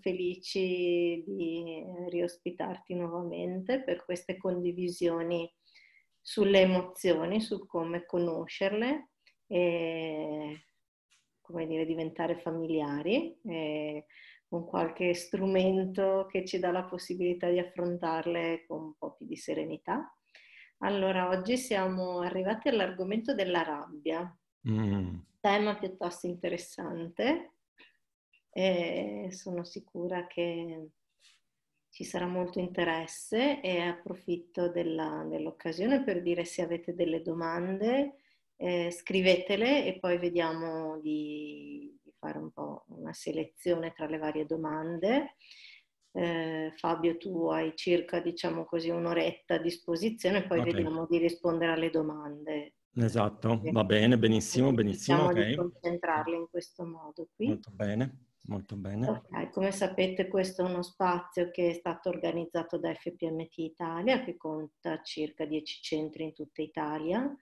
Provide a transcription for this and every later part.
felici di eh, riospitarti nuovamente per queste condivisioni sulle emozioni, su come conoscerle e come dire, diventare familiari con qualche strumento che ci dà la possibilità di affrontarle con un po' più di serenità. Allora, oggi siamo arrivati all'argomento della rabbia, mm. tema piuttosto interessante e sono sicura che ci sarà molto interesse e approfitto della, dell'occasione per dire se avete delle domande, eh, scrivetele e poi vediamo di, di, fare un po' una selezione tra le varie domande. Eh, Fabio, tu hai circa, diciamo così, un'oretta a disposizione, poi okay. vediamo di rispondere alle domande. Esatto, va bene, benissimo, benissimo. Diciamo okay. di concentrarle in questo modo qui. Molto bene. Molto bene. Okay. Come sapete questo è uno spazio che è stato organizzato da FPMT Italia che conta circa 10 centri in tutta Italia,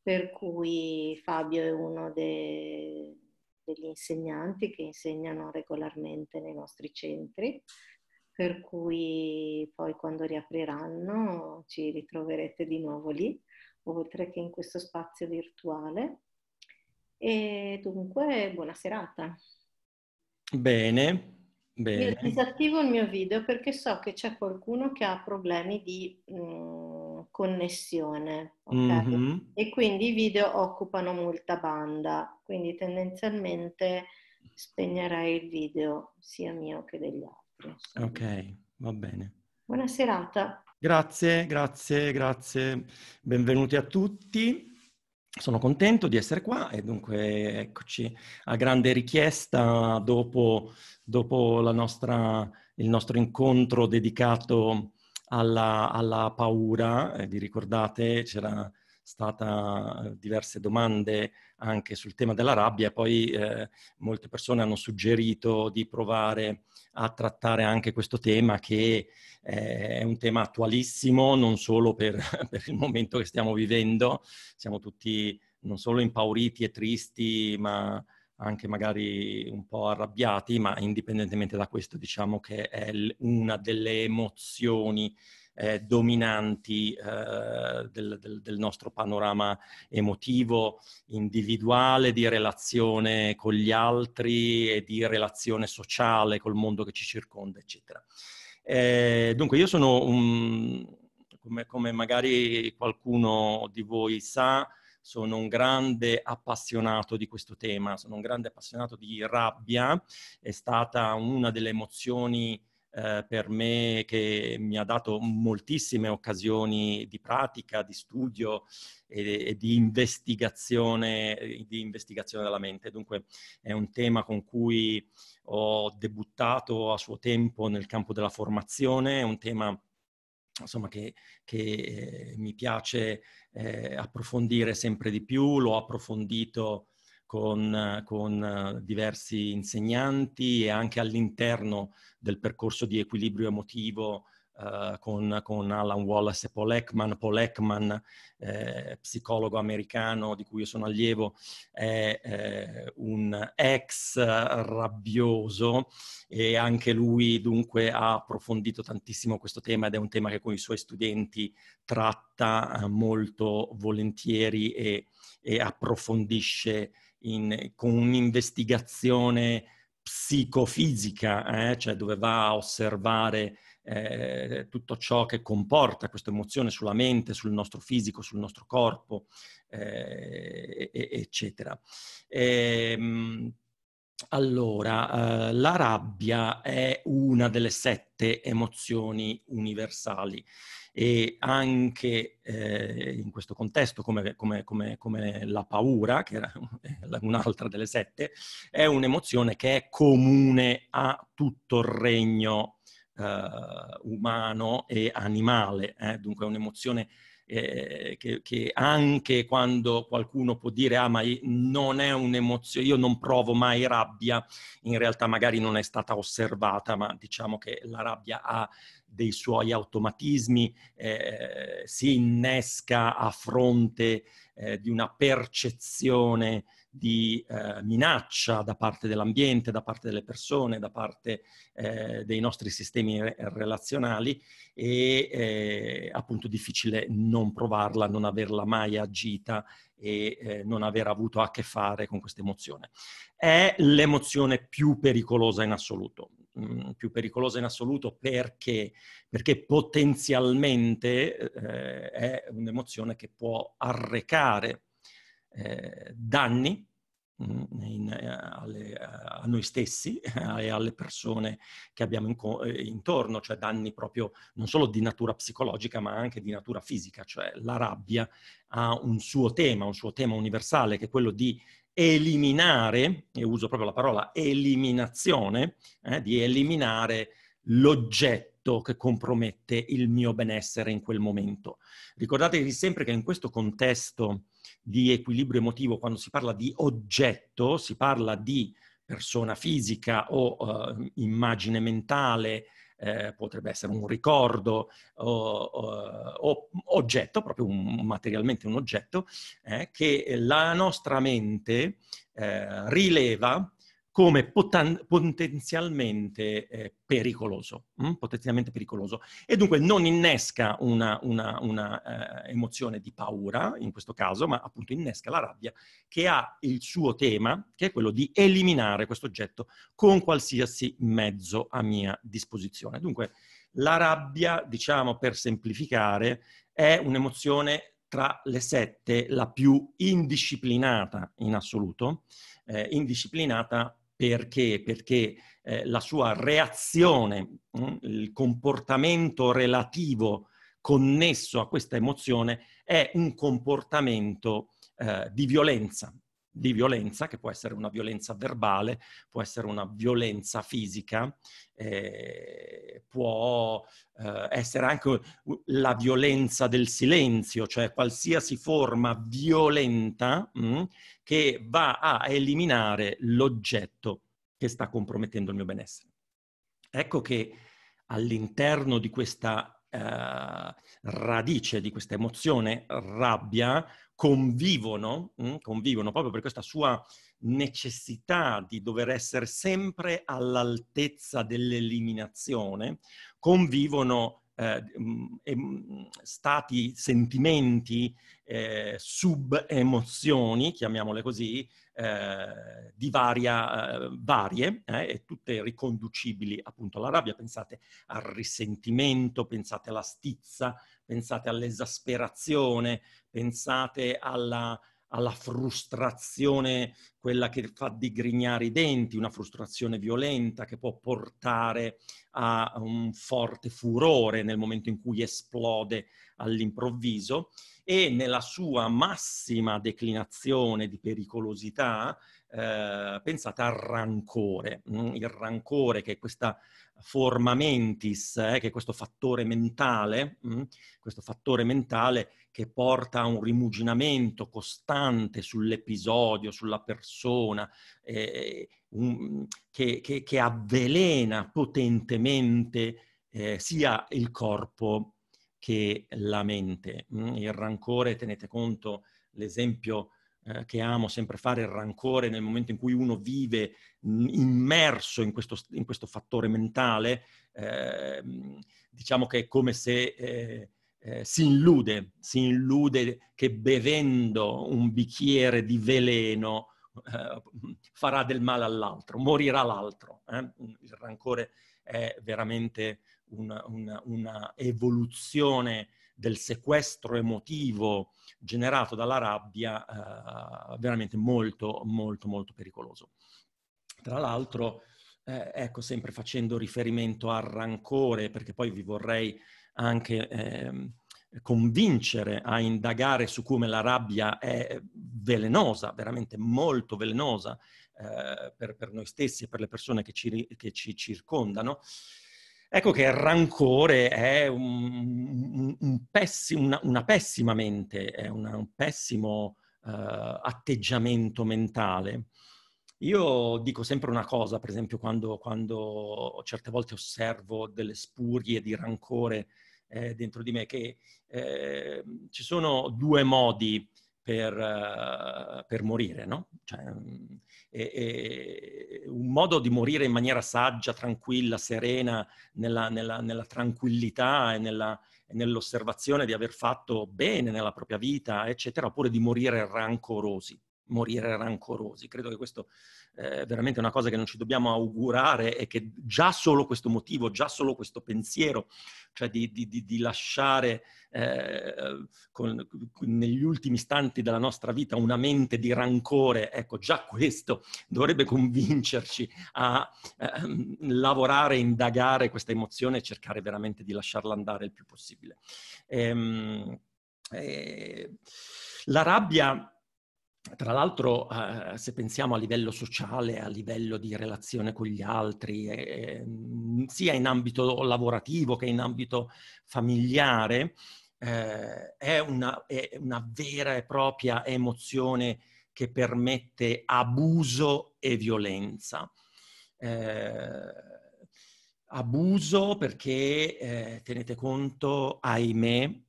per cui Fabio è uno dei, degli insegnanti che insegnano regolarmente nei nostri centri, per cui poi quando riapriranno ci ritroverete di nuovo lì, oltre che in questo spazio virtuale. E dunque buona serata. Bene, bene. Io disattivo il mio video perché so che c'è qualcuno che ha problemi di mh, mm, connessione okay? mm-hmm. e quindi i video occupano molta banda, quindi tendenzialmente spegnerai il video sia mio che degli altri. Insomma. Ok, va bene. Buona serata. Grazie, grazie, grazie. Benvenuti a tutti. Sono contento di essere qua e dunque eccoci a grande richiesta dopo, dopo nostra, il nostro incontro dedicato alla, alla paura. Eh, vi ricordate c'era stata eh, diverse domande anche sul tema della rabbia, poi eh, molte persone hanno suggerito di provare a trattare anche questo tema che eh, è un tema attualissimo, non solo per, per il momento che stiamo vivendo, siamo tutti non solo impauriti e tristi, ma anche magari un po' arrabbiati, ma indipendentemente da questo diciamo che è l- una delle emozioni eh, dominanti eh, del, del, del, nostro panorama emotivo, individuale, di relazione con gli altri e di relazione sociale col mondo che ci circonda, eccetera. Eh, dunque, io sono un, come, come magari qualcuno di voi sa, sono un grande appassionato di questo tema, sono un grande appassionato di rabbia, è stata una delle emozioni eh, per me che mi ha dato moltissime occasioni di pratica, di studio e, e di, investigazione, eh, di investigazione della mente. Dunque è un tema con cui ho debuttato a suo tempo nel campo della formazione, è un tema insomma, che, che eh, mi piace eh, approfondire sempre di più, l'ho approfondito con, con eh, diversi insegnanti e anche all'interno del percorso di equilibrio emotivo Uh, con, con, Alan Wallace e Paul Ekman. Paul Ekman, eh, psicologo americano di cui io sono allievo, è eh, un ex rabbioso e anche lui dunque ha approfondito tantissimo questo tema ed è un tema che con i suoi studenti tratta eh, molto volentieri e, e approfondisce in, con un'investigazione psicofisica, eh? cioè dove va a osservare eh, tutto ciò che comporta questa emozione sulla mente, sul nostro fisico, sul nostro corpo, eh, eccetera. E, ehm, allora, eh, la rabbia è una delle sette emozioni universali e anche eh, in questo contesto come, come, come, come, la paura, che era eh, un'altra delle sette, è un'emozione che è comune a tutto il regno eh, umano e animale, eh? dunque è un'emozione eh, che, che, anche quando qualcuno può dire ah ma non è un'emozione, io non provo mai rabbia, in realtà magari non è stata osservata, ma diciamo che la rabbia ha dei suoi automatismi, eh, si innesca a fronte eh, di una percezione di eh, minaccia da parte dell'ambiente, da parte delle persone, da parte eh, dei nostri sistemi re- relazionali e eh, appunto difficile non provarla, non averla mai agita e eh, non aver avuto a che fare con questa emozione. È l'emozione più pericolosa in assoluto, mm, più pericolosa in assoluto perché, perché potenzialmente eh, è un'emozione che può arrecare eh, danni mm, in, eh, alle, eh, a noi stessi e alle persone che abbiamo in, intorno, cioè danni proprio non solo di natura psicologica ma anche di natura fisica, cioè la rabbia ha un suo tema, un suo tema universale che è quello di eliminare, e uso proprio la parola eliminazione, eh, di eliminare l'oggetto che compromette il mio benessere in quel momento. Ricordatevi sempre che in questo contesto di equilibrio emotivo, quando si parla di oggetto, si parla di persona fisica o uh, immagine mentale, eh, potrebbe essere un ricordo o, o, o, oggetto, proprio un, materialmente un oggetto, eh, che la nostra mente eh, rileva come poten- potenzialmente, eh, pericoloso, mh? Mm? potenzialmente pericoloso, e dunque non innesca una, una, una eh, emozione di paura, in questo caso, ma appunto innesca la rabbia, che ha il suo tema, che è quello di eliminare questo oggetto con qualsiasi mezzo a mia disposizione. Dunque, la rabbia, diciamo per semplificare, è un'emozione tra le sette la più indisciplinata in assoluto, eh, indisciplinata perché? Perché eh, la sua reazione, mh, mm, il comportamento relativo connesso a questa emozione è un comportamento eh, di violenza, di violenza, che può essere una violenza verbale, può essere una violenza fisica, eh, può eh, essere anche la violenza del silenzio, cioè qualsiasi forma violenta mh, mm, che va a eliminare l'oggetto che sta compromettendo il mio benessere. Ecco che all'interno di questa eh, radice, di questa emozione, rabbia, convivono, mm, convivono proprio per questa sua necessità di dover essere sempre all'altezza dell'eliminazione, convivono eh, mm, mm, stati, sentimenti, eh, sub-emozioni, chiamiamole così, eh, di varia, eh, varie eh, e tutte riconducibili appunto alla rabbia. Pensate al risentimento, pensate alla stizza, pensate all'esasperazione, pensate alla alla frustrazione, quella che fa digrignare i denti, una frustrazione violenta che può portare a un forte furore nel momento in cui esplode all'improvviso e nella sua massima declinazione di pericolosità eh, pensate al rancore, mm, il rancore che è questa forma mentis, eh, che è questo fattore mentale, mh, mm, questo fattore mentale che porta a un rimuginamento costante sull'episodio, sulla persona, eh, un, che, che, che, avvelena potentemente eh, sia il corpo che la mente. Mh. Mm, il rancore, tenete conto, l'esempio eh, che amo sempre fare, il rancore nel momento in cui uno vive immerso in questo, in questo fattore mentale, eh, diciamo che è come se eh, eh, si illude, si illude che bevendo un bicchiere di veleno eh, farà del male all'altro, morirà l'altro. Il rancore è veramente una, una, una evoluzione del sequestro emotivo generato dalla rabbia eh, veramente molto, molto, molto pericoloso. Tra l'altro, eh, ecco, sempre facendo riferimento al rancore, perché poi vi vorrei anche eh, convincere a indagare su come la rabbia è velenosa, veramente molto velenosa eh, per, per, noi stessi e per le persone che ci, che ci circondano. Ecco che il rancore è un, un pessi, una, una, pessima mente, è una, un pessimo uh, atteggiamento mentale. Io dico sempre una cosa, per esempio, quando, quando certe volte osservo delle spurie di rancore eh, dentro di me, che eh, ci sono due modi per, eh, per morire, no? Cioè, è, mm, è un modo di morire in maniera saggia, tranquilla, serena, nella, nella, nella tranquillità e, nella, e nell'osservazione di aver fatto bene nella propria vita, eccetera, oppure di morire rancorosi morire rancorosi. Credo che questo eh, è veramente una cosa che non ci dobbiamo augurare e che già solo questo motivo, già solo questo pensiero, cioè di, di, di lasciare eh, con, negli ultimi istanti della nostra vita una mente di rancore, ecco, già questo dovrebbe convincerci a eh, lavorare, indagare questa emozione e cercare veramente di lasciarla andare il più possibile. Ehm, eh, la rabbia tra l'altro, eh, se pensiamo a livello sociale, a livello di relazione con gli altri, eh, sia in ambito lavorativo che in ambito familiare, eh, è, una, è, una, vera e propria emozione che permette abuso e violenza. Eh, abuso perché, eh, tenete conto, ahimè,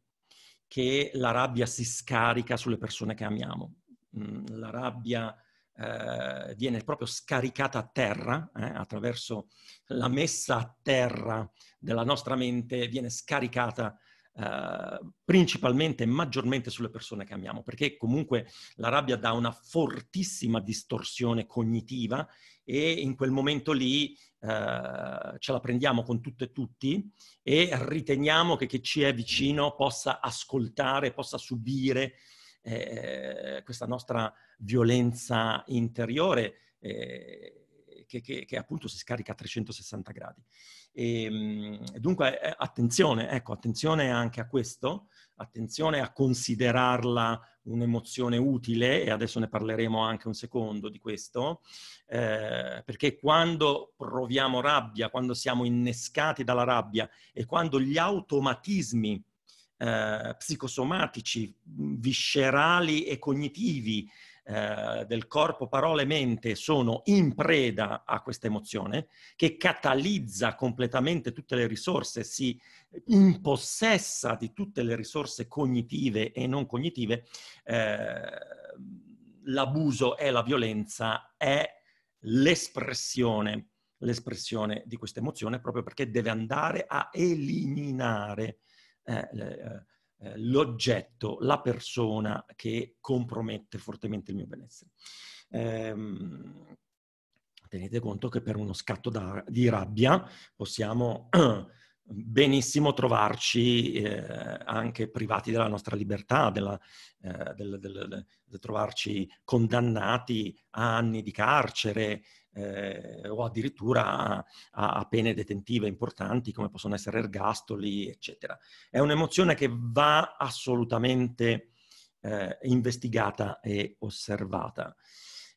che la rabbia si scarica sulle persone che amiamo Mm, la rabbia eh, viene proprio scaricata a terra, eh, attraverso la messa a terra della nostra mente, viene scaricata eh, principalmente e maggiormente sulle persone che amiamo, perché comunque la rabbia dà una fortissima distorsione cognitiva e in quel momento lì Uh, ce la prendiamo con tutte e tutti e riteniamo che chi ci è vicino possa ascoltare, possa subire eh, questa nostra violenza interiore eh, che, che, che, appunto si scarica a 360 gradi. E, ehm, dunque eh, attenzione, ecco, attenzione anche a questo, attenzione a considerarla un'emozione utile, e adesso ne parleremo anche un secondo di questo, eh, perché quando proviamo rabbia, quando siamo innescati dalla rabbia e quando gli automatismi eh, psicosomatici, viscerali e cognitivi eh, del corpo, parole e mente sono in preda a questa emozione che catalizza completamente tutte le risorse, si impossessa di tutte le risorse cognitive e non cognitive, eh, l'abuso e la violenza è l'espressione l'espressione di questa emozione proprio perché deve andare a eliminare eh, eh, eh, l'oggetto, la persona che compromette fortemente il mio benessere. Ehm, tenete conto che per uno scatto da, di rabbia possiamo benissimo trovarci eh, anche privati della nostra libertà, della, eh, del, del, del, trovarci condannati a anni di carcere, eh, o addirittura a, a, pene detentive importanti come possono essere ergastoli, eccetera. È un'emozione che va assolutamente eh, investigata e osservata.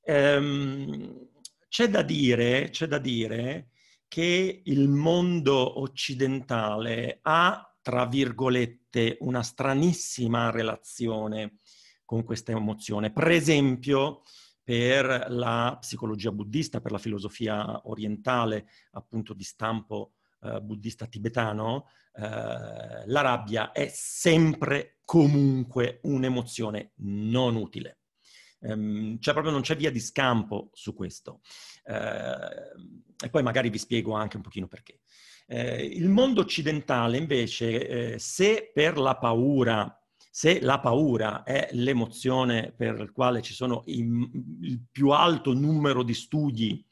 Ehm, c'è, da dire, c'è da dire che il mondo occidentale ha, tra virgolette, una stranissima relazione con questa emozione. Per esempio, per la psicologia buddista, per la filosofia orientale, appunto di stampo eh, buddista tibetano, eh, la rabbia è sempre comunque un'emozione non utile. Ehm, cioè proprio non c'è via di scampo su questo. Ehm, e poi magari vi spiego anche un pochino perché. Eh, il mondo occidentale invece, eh, se per la paura se la paura è l'emozione per la quale ci sono il più alto numero di studi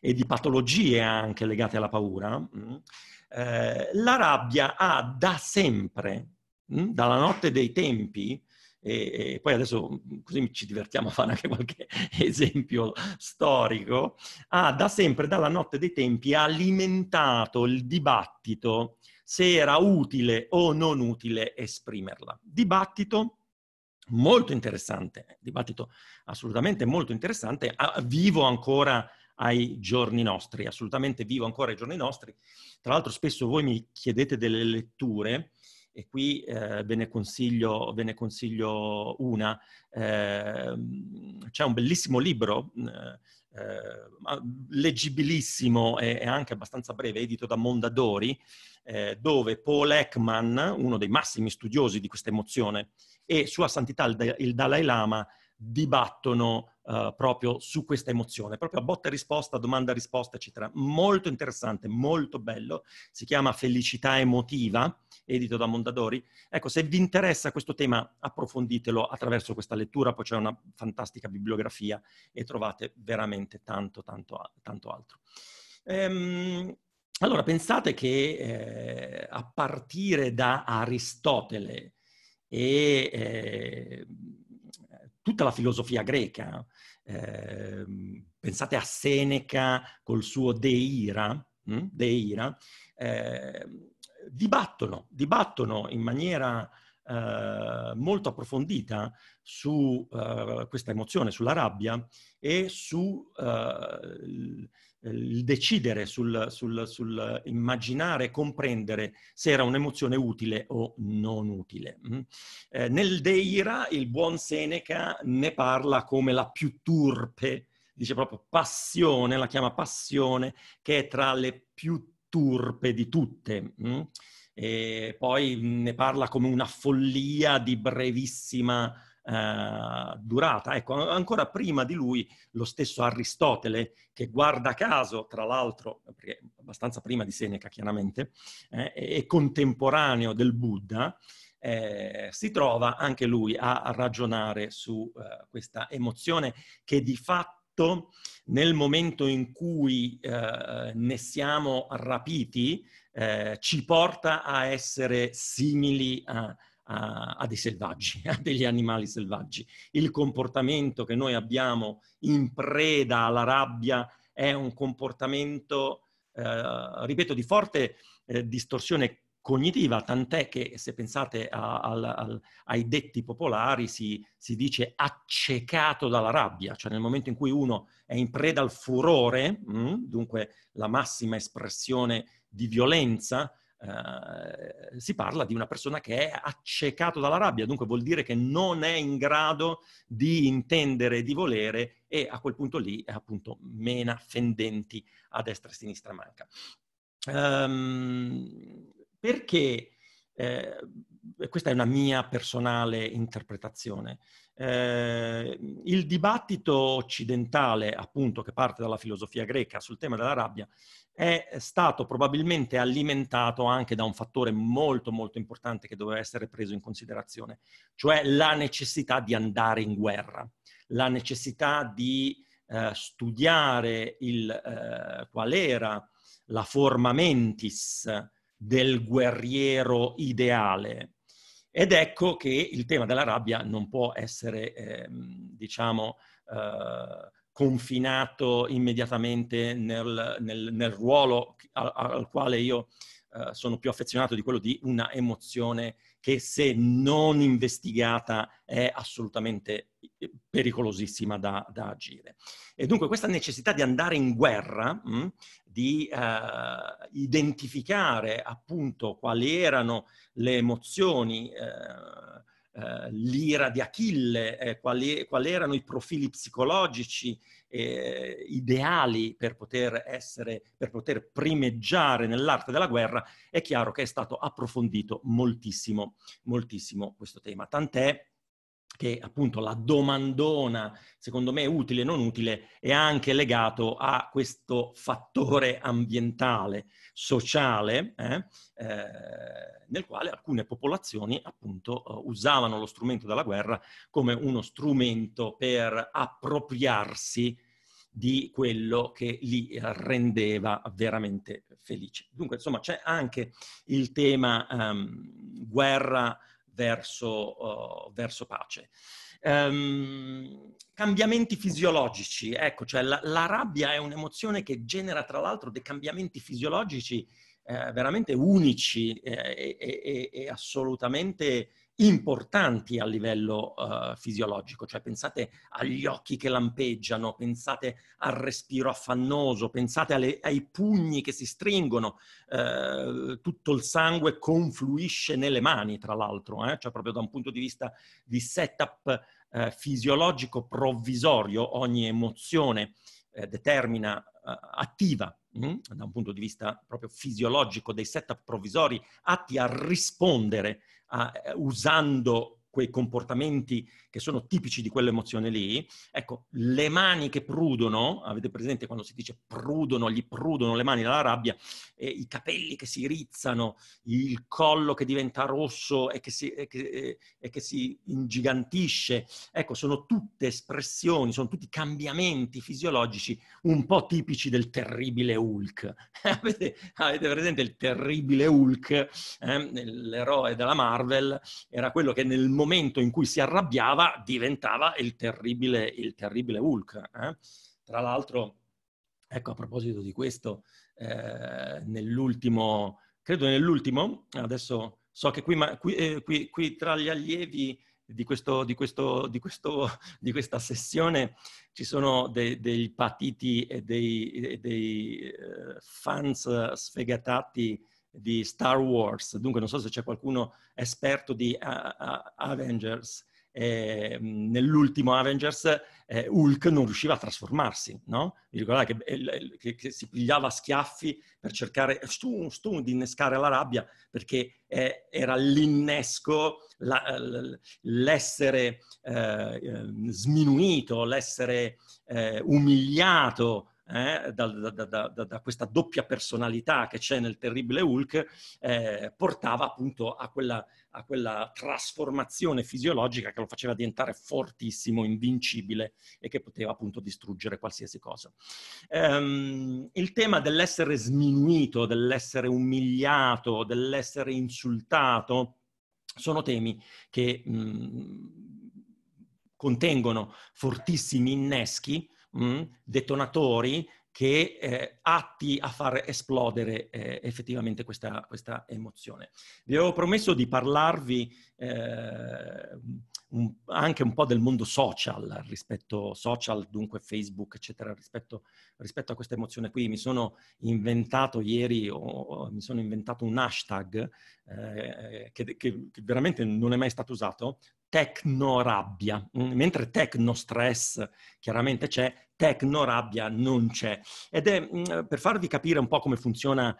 e di patologie anche legate alla paura, mm, eh, la rabbia ha da sempre, mm, dalla notte dei tempi, e, poi adesso mm, così ci divertiamo a fare anche qualche esempio storico, ha da sempre, dalla notte dei tempi, alimentato il dibattito se era utile o non utile esprimerla. Dibattito molto interessante, dibattito assolutamente molto interessante, vivo ancora ai giorni nostri, assolutamente vivo ancora ai giorni nostri. Tra l'altro spesso voi mi chiedete delle letture e qui eh, ve, ne consiglio, ve, ne consiglio, una. Eh, c'è un bellissimo libro eh, Ehm, leggibilissimo e, anche abbastanza breve, edito da Mondadori, eh, dove Paul Ekman, uno dei massimi studiosi di questa emozione, e Sua Santità il Dalai Lama dibattono eh, proprio su questa emozione, proprio a botta e risposta, domanda e risposta, eccetera. Molto interessante, molto bello, si chiama Felicità emotiva, edito da Mondadori. Ecco, se vi interessa questo tema approfonditelo attraverso questa lettura, poi c'è una fantastica bibliografia e trovate veramente tanto, tanto, tanto altro. Ehm, allora, pensate che eh, a partire da Aristotele e eh, tutta la filosofia greca. Eh, pensate a Seneca col suo Deira, hm, Deira eh, dibattono, dibattono in maniera eh, molto approfondita su eh, questa emozione, sulla rabbia e sul eh, decidere, sul, sul, sul immaginare, comprendere se era un'emozione utile o non utile. Mm. Eh, nel Deira il buon Seneca ne parla come la più turpe, dice proprio passione, la chiama passione, che è tra le più turpe di tutte. Mm e poi ne parla come una follia di brevissima eh, durata. Ecco, ancora prima di lui lo stesso Aristotele, che guarda caso, tra l'altro, abbastanza prima di Seneca chiaramente, eh, è contemporaneo del Buddha, eh, si trova anche lui a, ragionare su eh, questa emozione che di fatto nel momento in cui eh, ne siamo rapiti, eh, ci porta a essere simili a, a, a, dei selvaggi, a degli animali selvaggi. Il comportamento che noi abbiamo in preda alla rabbia è un comportamento, eh, ripeto, di forte eh, distorsione cognitiva, tant'è che se pensate a, a, ai detti popolari si, si dice accecato dalla rabbia, cioè nel momento in cui uno è in preda al furore, mh, mm, dunque la massima espressione di violenza, eh, si parla di una persona che è accecato dalla rabbia, dunque vuol dire che non è in grado di intendere, di volere e a quel punto lì eh, appunto mena fendenti a destra e a sinistra manca. Um, perché eh, questa è una mia personale interpretazione. Eh, il dibattito occidentale, appunto, che parte dalla filosofia greca sul tema della rabbia, è stato probabilmente alimentato anche da un fattore molto molto importante che doveva essere preso in considerazione, cioè la necessità di andare in guerra, la necessità di eh, studiare il, eh, qual era la forma mentis del guerriero ideale, ed ecco che il tema della rabbia non può essere, eh, diciamo, eh, confinato immediatamente nel, nel, nel ruolo al, al, quale io eh, sono più affezionato di quello di una emozione che se non investigata è assolutamente eh, pericolosissima da, da agire. E dunque questa necessità di andare in guerra mh, mm, di eh, identificare appunto quali erano le emozioni, eh, eh l'ira di Achille, eh, quali, quali, erano i profili psicologici eh, ideali per poter essere, per poter primeggiare nell'arte della guerra, è chiaro che è stato approfondito moltissimo, moltissimo questo tema. Tant'è che appunto la domandona, secondo me utile e non utile, è anche legato a questo fattore ambientale, sociale, eh, eh, nel quale alcune popolazioni appunto eh, usavano lo strumento della guerra come uno strumento per appropriarsi di quello che li rendeva veramente felici. Dunque, insomma, c'è anche il tema ehm, guerra verso, uh, verso pace. Um, cambiamenti fisiologici, ecco, cioè la, la rabbia è un'emozione che genera tra l'altro dei cambiamenti fisiologici eh, veramente unici eh, e, e, e, assolutamente importanti a livello uh, fisiologico, cioè pensate agli occhi che lampeggiano, pensate al respiro affannoso, pensate alle, ai pugni che si stringono, uh, tutto il sangue confluisce nelle mani, tra l'altro, eh? cioè proprio da un punto di vista di setup uh, fisiologico provvisorio, ogni emozione determina attiva mm, da un punto di vista proprio fisiologico dei setup provvisori atti a rispondere uh, usando quei comportamenti che sono tipici di quell'emozione lì, ecco, le mani che prudono, avete presente quando si dice prudono, gli prudono le mani dalla rabbia, eh, i capelli che si rizzano, il collo che diventa rosso e che si, e che, e che si ingigantisce, ecco, sono tutte espressioni, sono tutti cambiamenti fisiologici un po' tipici del terribile Hulk. avete, avete, presente il terribile Hulk, eh? l'eroe della Marvel, era quello che nel momento in cui si arrabbiava, diventava, diventava il, terribile, il, terribile, Hulk. Eh? Tra l'altro, ecco a proposito di questo, eh, nell'ultimo, credo nell'ultimo, adesso so che qui, ma, qui, eh, qui, qui tra gli allievi di, questo, di, questo, di, questo, di, questa sessione ci sono de, dei patiti e dei, e dei eh, fans sfegatati di Star Wars. Dunque, non so se c'è qualcuno esperto di uh, uh, Avengers eh, nell'ultimo Avengers eh, Hulk non riusciva a trasformarsi, no? Vi ricordate che, eh, che, che, si pigliava schiaffi per cercare stum, eh, stum, di innescare la rabbia perché eh, era l'innesco, la, l'essere eh, sminuito, l'essere umiliato, eh, da, da, da, da, questa doppia personalità che c'è nel terribile Hulk, eh, portava appunto a quella, a quella, trasformazione fisiologica che lo faceva diventare fortissimo, invincibile e che poteva appunto distruggere qualsiasi cosa. Ehm, il tema dell'essere sminuito, dell'essere umiliato, dell'essere insultato, sono temi che mh, mm, contengono fortissimi inneschi mh, mm, detonatori che eh, atti a far esplodere eh, effettivamente questa, questa, emozione. Vi avevo promesso di parlarvi eh, un, anche un po' del mondo social, rispetto social, dunque Facebook, eccetera, rispetto, rispetto a questa emozione qui. Mi sono inventato ieri, o, mi sono inventato un hashtag eh, che, che, veramente non è mai stato usato, tecnorabbia, mm, mentre tecnostress chiaramente c'è, tecnorabbia non c'è. Ed è mm, per farvi capire un po' come funziona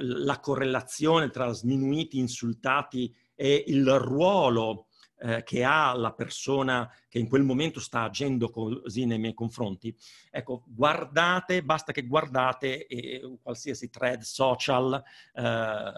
la correlazione tra sminuiti, insultati e il ruolo eh, che ha la persona che in quel momento sta agendo così nei miei confronti, ecco, guardate, basta che guardate eh, qualsiasi thread social eh,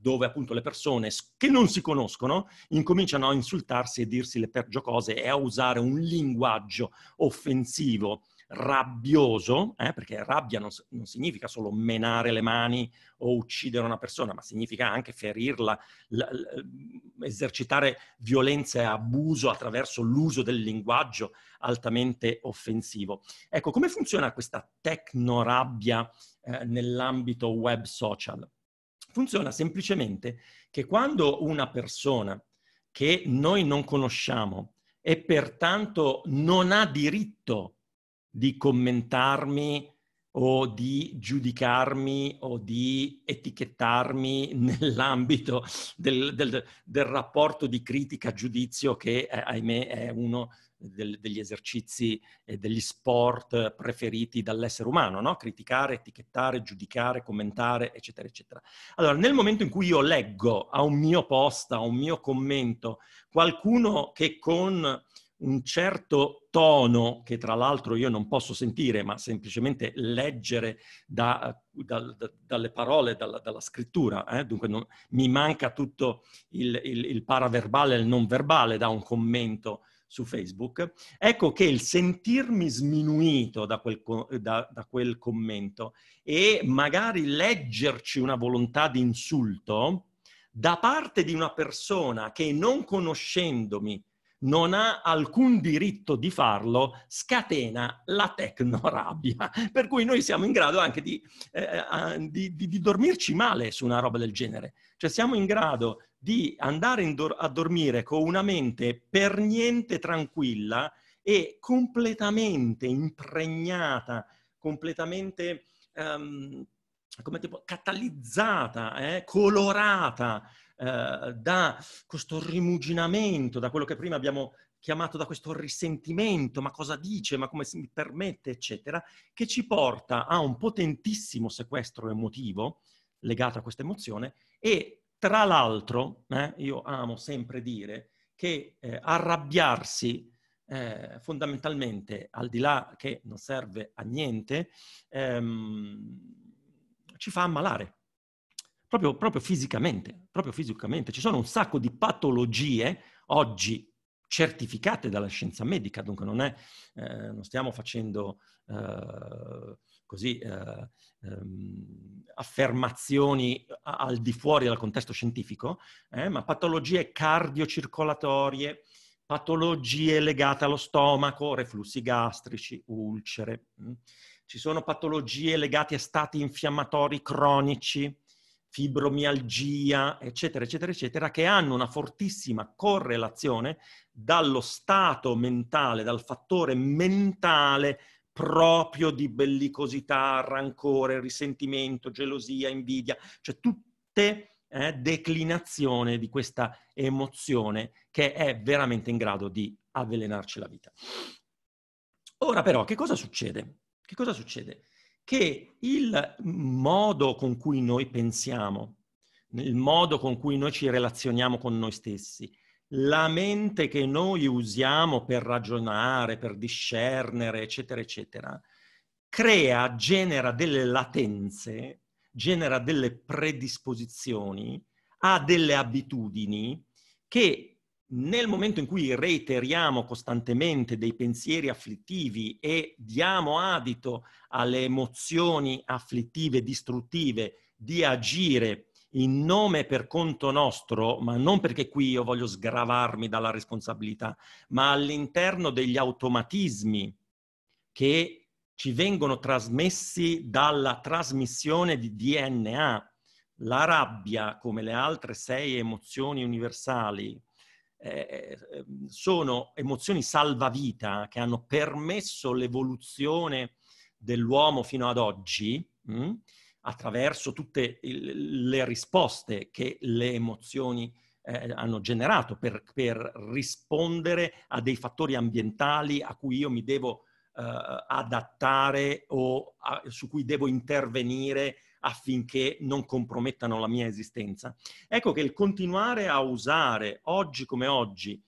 dove appunto le persone che non si conoscono incominciano a insultarsi e dirsi le peggio cose e a usare un linguaggio offensivo rabbioso, eh, perché rabbia non, non, significa solo menare le mani o uccidere una persona, ma significa anche ferirla, l, l, mm, esercitare violenza e abuso attraverso l'uso del linguaggio altamente offensivo. Ecco, come funziona questa tecnorabbia eh, nell'ambito web social? Funziona semplicemente che quando una persona che noi non conosciamo e pertanto non ha diritto di commentarmi o di giudicarmi o di etichettarmi nell'ambito del, del, del rapporto di critica-giudizio che, eh, ahimè, è uno del, degli esercizi e degli sport preferiti dall'essere umano, no? criticare, etichettare, giudicare, commentare, eccetera, eccetera. Allora, nel momento in cui io leggo a un mio post, a un mio commento, qualcuno che con un certo tono che tra l'altro io non posso sentire, ma semplicemente leggere da, eh, da, da, dalle parole, dalla, dalla scrittura. Eh? Dunque non, mi manca tutto il, il, il paraverbale e il non verbale da un commento su Facebook. Ecco che il sentirmi sminuito da quel, da quel commento e magari leggerci una volontà di insulto da parte di una persona che non conoscendomi non ha alcun diritto di farlo, scatena la tecnorabia. Per cui noi siamo in grado anche di, eh, eh di, di, di, dormirci male su una roba del genere. Cioè siamo in grado di andare do- a dormire con una mente per niente tranquilla e completamente impregnata, completamente... Um, come tipo, catalizzata, eh, colorata eh, da questo rimuginamento, da quello che prima abbiamo chiamato da questo risentimento, ma cosa dice, ma come si permette, eccetera, che ci porta a un potentissimo sequestro emotivo legato a questa emozione e tra l'altro, eh, io amo sempre dire che eh, arrabbiarsi eh, fondamentalmente, al di là che non serve a niente, ehm, ci fa ammalare proprio, proprio fisicamente, proprio fisicamente. Ci sono un sacco di patologie oggi certificate dalla scienza medica, dunque non, è, eh, non stiamo facendo eh, così eh, ehm, affermazioni al di fuori dal contesto scientifico, eh, ma patologie cardiocircolatorie, patologie legate allo stomaco, reflussi gastrici, ulcere. Mm. Ci sono patologie legate a stati infiammatori cronici, fibromialgia, eccetera, eccetera, eccetera, che hanno una fortissima correlazione dallo stato mentale, dal fattore mentale proprio di bellicosità, rancore, risentimento, gelosia, invidia, cioè tutte eh, declinazioni di questa emozione che è veramente in grado di avvelenarci la vita. Ora però, che cosa succede? Che cosa succede? che il modo con cui noi pensiamo, il modo con cui noi ci relazioniamo con noi stessi, la mente che noi usiamo per ragionare, per discernere, eccetera, eccetera, crea, genera delle latenze, genera delle predisposizioni ha delle abitudini che nel momento in cui reiteriamo costantemente dei pensieri afflittivi e diamo adito alle emozioni afflittive, distruttive, di agire in nome per conto nostro, ma non perché qui io voglio sgravarmi dalla responsabilità, ma all'interno degli automatismi che ci vengono trasmessi dalla trasmissione di DNA. La rabbia, come le altre sei emozioni universali, eh, ehm, sono emozioni salvavita che hanno permesso l'evoluzione dell'uomo fino ad oggi, mh, mm, attraverso tutte il, le risposte che le emozioni eh, hanno generato per, per, rispondere a dei fattori ambientali a cui io mi devo eh, adattare o a, su cui devo intervenire affinché non compromettano la mia esistenza. Ecco che il continuare a usare oggi come oggi,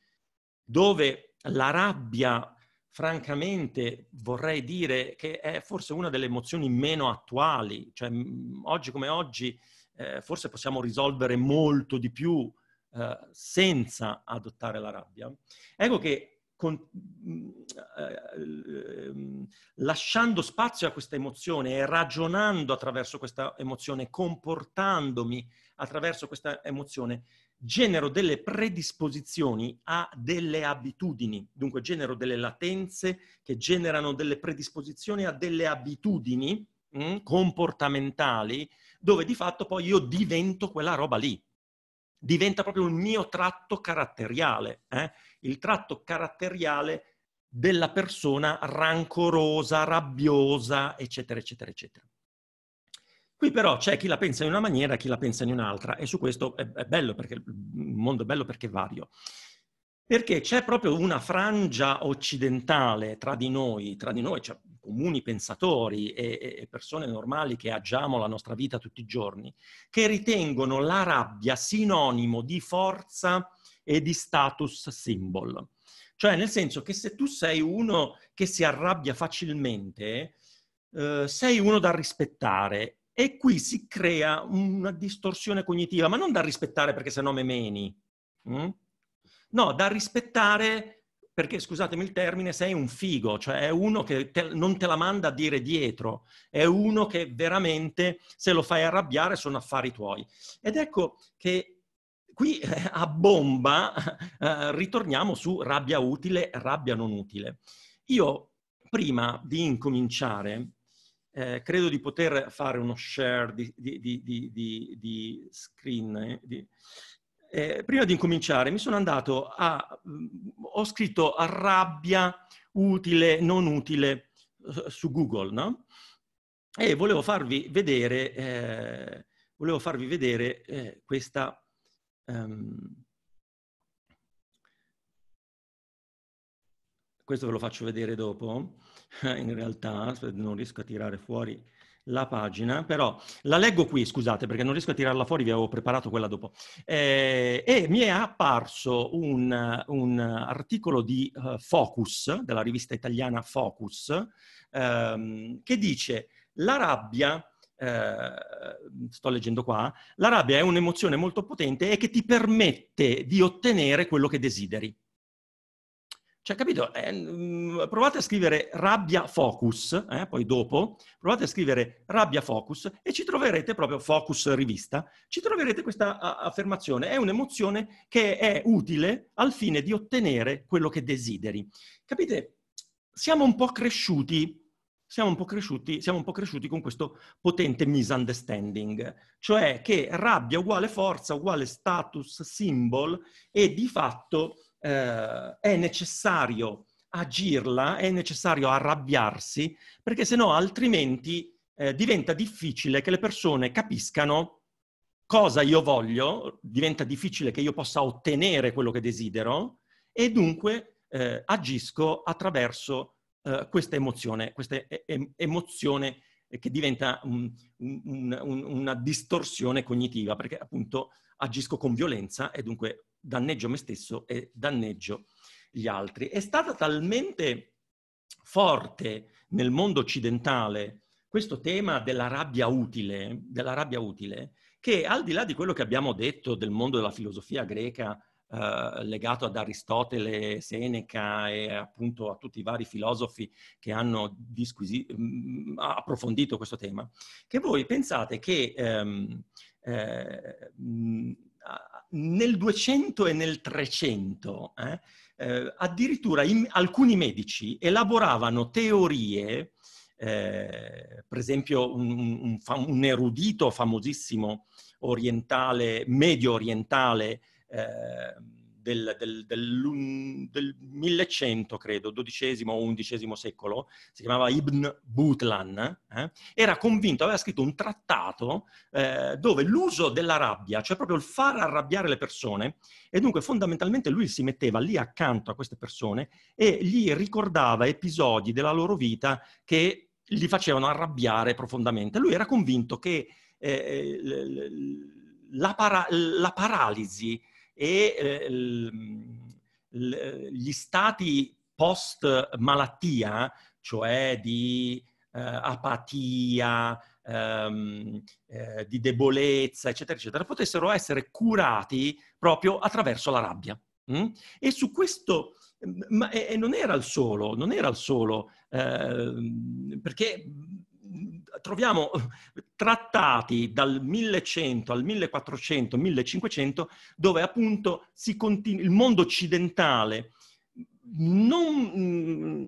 dove la rabbia, francamente, vorrei dire che è forse una delle emozioni meno attuali, cioè mm, oggi come oggi eh, forse possiamo risolvere molto di più eh, senza adottare la rabbia. Ecco che con, mm, eh, lasciando spazio a questa emozione e ragionando attraverso questa emozione, comportandomi attraverso questa emozione, genero delle predisposizioni a delle abitudini, dunque genero delle latenze che generano delle predisposizioni a delle abitudini mh, mm, comportamentali dove di fatto poi io divento quella roba lì diventa proprio il mio tratto caratteriale, eh? il tratto caratteriale della persona rancorosa, rabbiosa, eccetera, eccetera, eccetera. Qui però c'è chi la pensa in una maniera e chi la pensa in un'altra e su questo è, bello perché il mondo è bello perché vario perché c'è proprio una frangia occidentale tra di noi, tra di noi, cioè comuni pensatori e, e, persone normali che agiamo la nostra vita tutti i giorni, che ritengono la rabbia sinonimo di forza e di status symbol. Cioè nel senso che se tu sei uno che si arrabbia facilmente, eh, sei uno da rispettare e qui si crea una distorsione cognitiva, ma non da rispettare perché sennò me meni. Mm? No, da rispettare perché, scusatemi il termine, sei un figo, cioè è uno che te, non te la manda a dire dietro, è uno che veramente se lo fai arrabbiare sono affari tuoi. Ed ecco che qui eh, a bomba eh, ritorniamo su rabbia utile, rabbia non utile. Io prima di incominciare eh, credo di poter fare uno share di, di, di, di screen. Eh, eh, prima di incominciare, mi sono andato a... Mm, ho scritto rabbia utile, non utile eh, su Google, no? E volevo farvi vedere, eh, volevo farvi vedere eh, questa... Um, questo ve lo faccio vedere dopo, in realtà, non riesco a tirare fuori la pagina, però la leggo qui, scusate, perché non riesco a tirarla fuori, vi avevo preparato quella dopo. Eh, e mi è apparso un, un articolo di uh, Focus, della rivista italiana Focus, ehm, che dice la rabbia, eh, sto leggendo qua, la rabbia è un'emozione molto potente e che ti permette di ottenere quello che desideri. Cioè, capito? Eh, mm, provate a scrivere rabbia focus, eh, poi dopo, provate a scrivere rabbia focus e ci troverete proprio focus rivista, ci troverete questa a- affermazione. È un'emozione che è utile al fine di ottenere quello che desideri. Capite? Siamo un po' cresciuti siamo un, po' cresciuti, siamo un po' cresciuti, con questo potente misunderstanding, cioè che rabbia uguale forza, uguale status, symbol e di fatto eh, è necessario agirla, è necessario arrabbiarsi, perché sennò altrimenti eh, diventa difficile che le persone capiscano cosa io voglio, diventa difficile che io possa ottenere quello che desidero e dunque eh, agisco attraverso eh, questa emozione, questa em- emozione che diventa un, un, un, una distorsione cognitiva, perché appunto agisco con violenza e dunque danneggio me stesso e danneggio gli altri. È stata talmente forte nel mondo occidentale questo tema della rabbia utile, della rabbia utile che al di là di quello che abbiamo detto del mondo della filosofia greca eh, legato ad Aristotele, Seneca e appunto a tutti i vari filosofi che hanno disquisi- mm, approfondito questo tema, che voi pensate che ehm, eh, mm, nel 200 e nel 300 eh, eh, addirittura in, alcuni medici elaboravano teorie, eh, per esempio un, un, un, erudito famosissimo orientale, medio orientale, eh, del, del, del, del, 1100, credo, XII o XI secolo, si chiamava Ibn Butlan, eh? era convinto, aveva scritto un trattato eh, dove l'uso della rabbia, cioè proprio il far arrabbiare le persone, e dunque fondamentalmente lui si metteva lì accanto a queste persone e gli ricordava episodi della loro vita che gli facevano arrabbiare profondamente. Lui era convinto che eh, eh la, para- la paralisi e eh, l, l, gli stati post malattia, cioè di eh, apatia, ehm, eh, di debolezza, eccetera, eccetera, potessero essere curati proprio attraverso la rabbia. Mm? E su questo, mm, ma, e, e non era il solo, non era il solo, ehm, perché troviamo trattati dal 1100 al 1400, 1500, dove appunto continu- il mondo occidentale non, mm,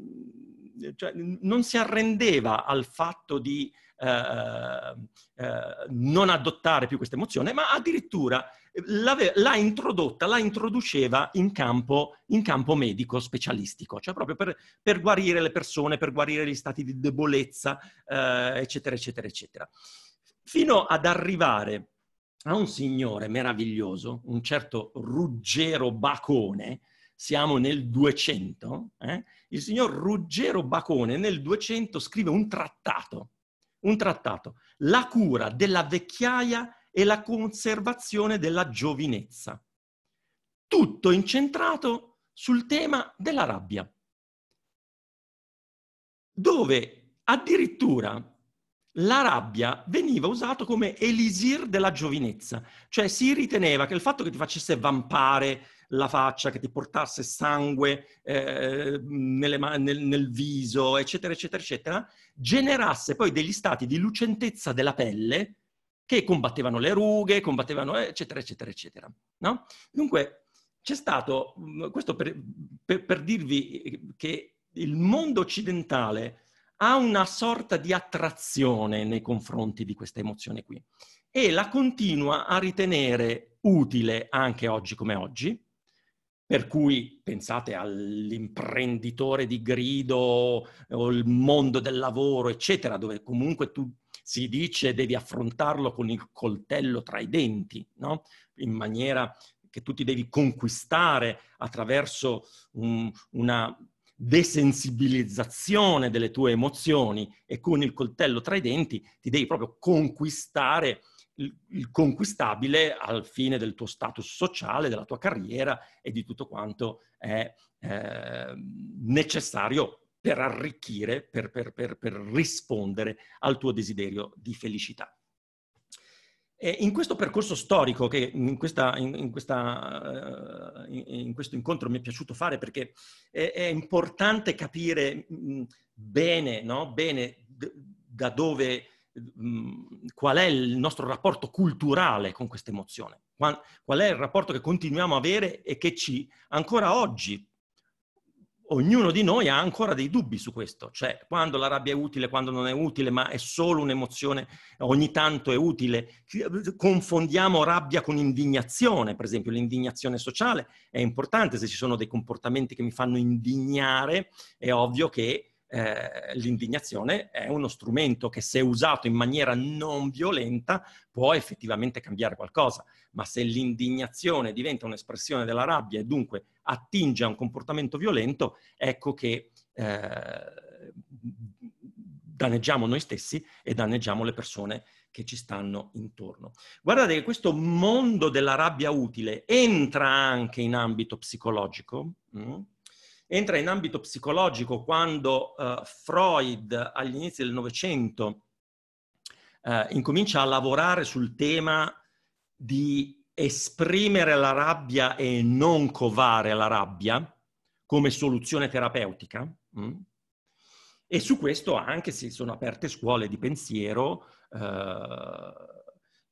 cioè, non si arrendeva al fatto di eh, eh, non adottare più questa emozione, ma addirittura l'ha introdotta, la introduceva in campo, in campo medico specialistico, cioè proprio per, per, guarire le persone, per guarire gli stati di debolezza, eh, eccetera, eccetera, eccetera. Fino ad arrivare a un signore meraviglioso, un certo Ruggero Bacone, siamo nel 200, eh? il signor Ruggero Bacone nel 200 scrive un trattato un trattato, la cura della vecchiaia e la conservazione della giovinezza. Tutto incentrato sul tema della rabbia, dove addirittura la rabbia veniva usata come elisir della giovinezza, cioè si riteneva che il fatto che ti facesse vampare, la faccia, che ti portasse sangue eh, ma- nel, nel viso, eccetera, eccetera, eccetera, generasse poi degli stati di lucentezza della pelle che combattevano le rughe, combattevano eccetera, eccetera, eccetera. No? Dunque, c'è stato, questo per, per, per dirvi che il mondo occidentale ha una sorta di attrazione nei confronti di questa emozione qui e la continua a ritenere utile anche oggi come oggi, per cui pensate all'imprenditore di grido eh, o il mondo del lavoro, eccetera, dove comunque tu si dice devi affrontarlo con il coltello tra i denti, no? in maniera che tu ti devi conquistare attraverso un, una desensibilizzazione delle tue emozioni e con il coltello tra i denti ti devi proprio conquistare il conquistabile al fine del tuo status sociale, della tua carriera e di tutto quanto è eh, necessario per arricchire, per, per, per, per, rispondere al tuo desiderio di felicità. E in questo percorso storico, che in, questa, in, in, questa, eh, in, questo incontro mi è piaciuto fare perché è, è importante capire mm, bene, no? bene da dove Mhmm, qual è il nostro rapporto culturale con questa emozione, qual, qual è il rapporto che continuiamo a avere e che ci, ancora oggi, ognuno di noi ha ancora dei dubbi su questo, cioè quando la rabbia è utile, quando non è utile, ma è solo un'emozione, ogni tanto è utile. Confondiamo rabbia con indignazione, per esempio l'indignazione sociale è importante, se ci sono dei comportamenti che mi fanno indignare è ovvio che eh, l'indignazione è uno strumento che se usato in maniera non violenta può effettivamente cambiare qualcosa, ma se l'indignazione diventa un'espressione della rabbia e dunque attinge a un comportamento violento, ecco che eh, danneggiamo noi stessi e danneggiamo le persone che ci stanno intorno. Guardate che questo mondo della rabbia utile entra anche in ambito psicologico. Mh? Mm? entra in ambito psicologico quando uh, Freud agli inizi del Novecento uh, incomincia a lavorare sul tema di esprimere la rabbia e non covare la rabbia come soluzione terapeutica. Mm? E su questo anche si sono aperte scuole di pensiero. Uh,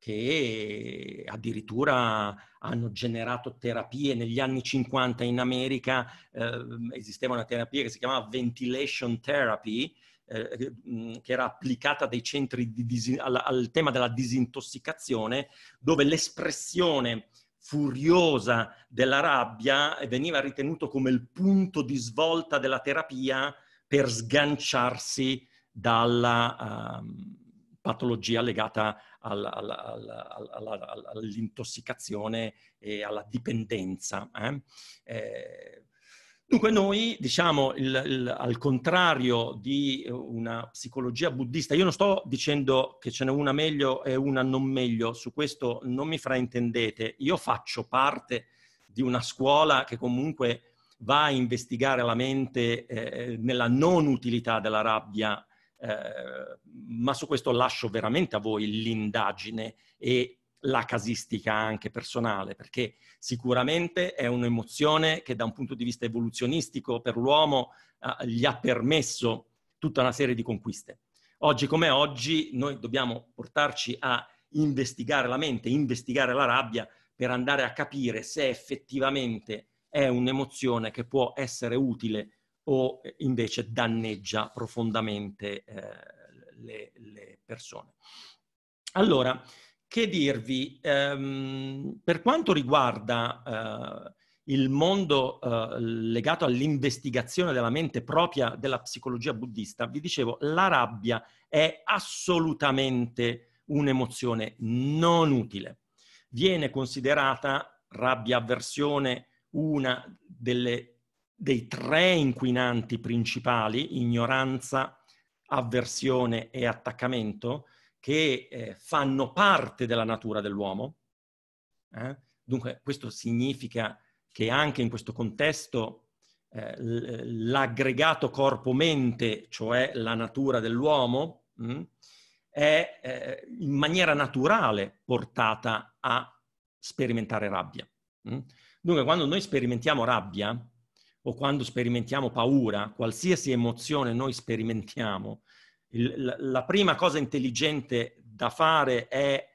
che addirittura hanno generato terapie. Negli anni 50 in America eh, esisteva una terapia che si chiamava ventilation therapy, eh, che mm, era applicata dis- al-, al tema della disintossicazione, dove l'espressione furiosa della rabbia veniva ritenuto come il punto di svolta della terapia per sganciarsi dalla... Um, patologia legata al, al, al, all'intossicazione e alla dipendenza. Eh? Eh, Dunque noi, diciamo, il, il, al contrario di una psicologia buddista, io non sto dicendo che ce n'è una meglio e una non meglio, su questo non mi fraintendete, io faccio parte di una scuola che comunque va a investigare la mente eh, nella non utilità della rabbia eh, ma su questo lascio veramente a voi l'indagine e la casistica anche personale, perché sicuramente è un'emozione che da un punto di vista evoluzionistico per l'uomo eh, gli ha permesso tutta una serie di conquiste. Oggi come oggi noi dobbiamo portarci a investigare la mente, investigare la rabbia per andare a capire se effettivamente è un'emozione che può essere utile o eh, invece danneggia profondamente eh, le, le, persone. Allora, che dirvi? Ehm, per quanto riguarda eh, il mondo eh, legato all'investigazione della mente propria della psicologia buddista, vi dicevo, la rabbia è assolutamente un'emozione non utile. Viene considerata rabbia avversione una delle dei tre inquinanti principali, ignoranza, avversione e attaccamento, che eh, fanno parte della natura dell'uomo. Eh? Dunque, questo significa che anche in questo contesto eh, l'aggregato corpo-mente, cioè la natura dell'uomo, mh, mm, è eh, in maniera naturale portata a sperimentare rabbia. Mh? Mm? Dunque, quando noi sperimentiamo rabbia, o quando sperimentiamo paura, qualsiasi emozione noi sperimentiamo, il, la prima cosa intelligente da fare è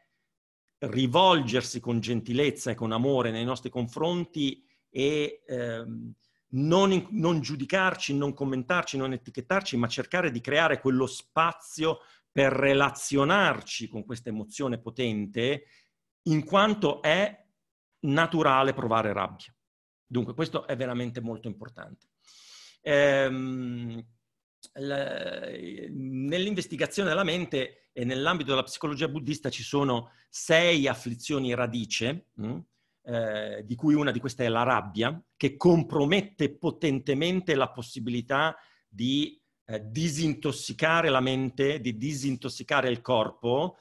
rivolgersi con gentilezza e con amore nei nostri confronti e ehm, non, non, giudicarci, non commentarci, non etichettarci, ma cercare di creare quello spazio per relazionarci con questa emozione potente, in quanto è naturale provare rabbia. Dunque, questo è veramente molto importante. Ehm, la, nell'investigazione della mente e nell'ambito della psicologia buddista ci sono sei afflizioni radice, mh, mm, eh, di cui una di queste è la rabbia, che compromette potentemente la possibilità di eh, disintossicare la mente, di disintossicare il corpo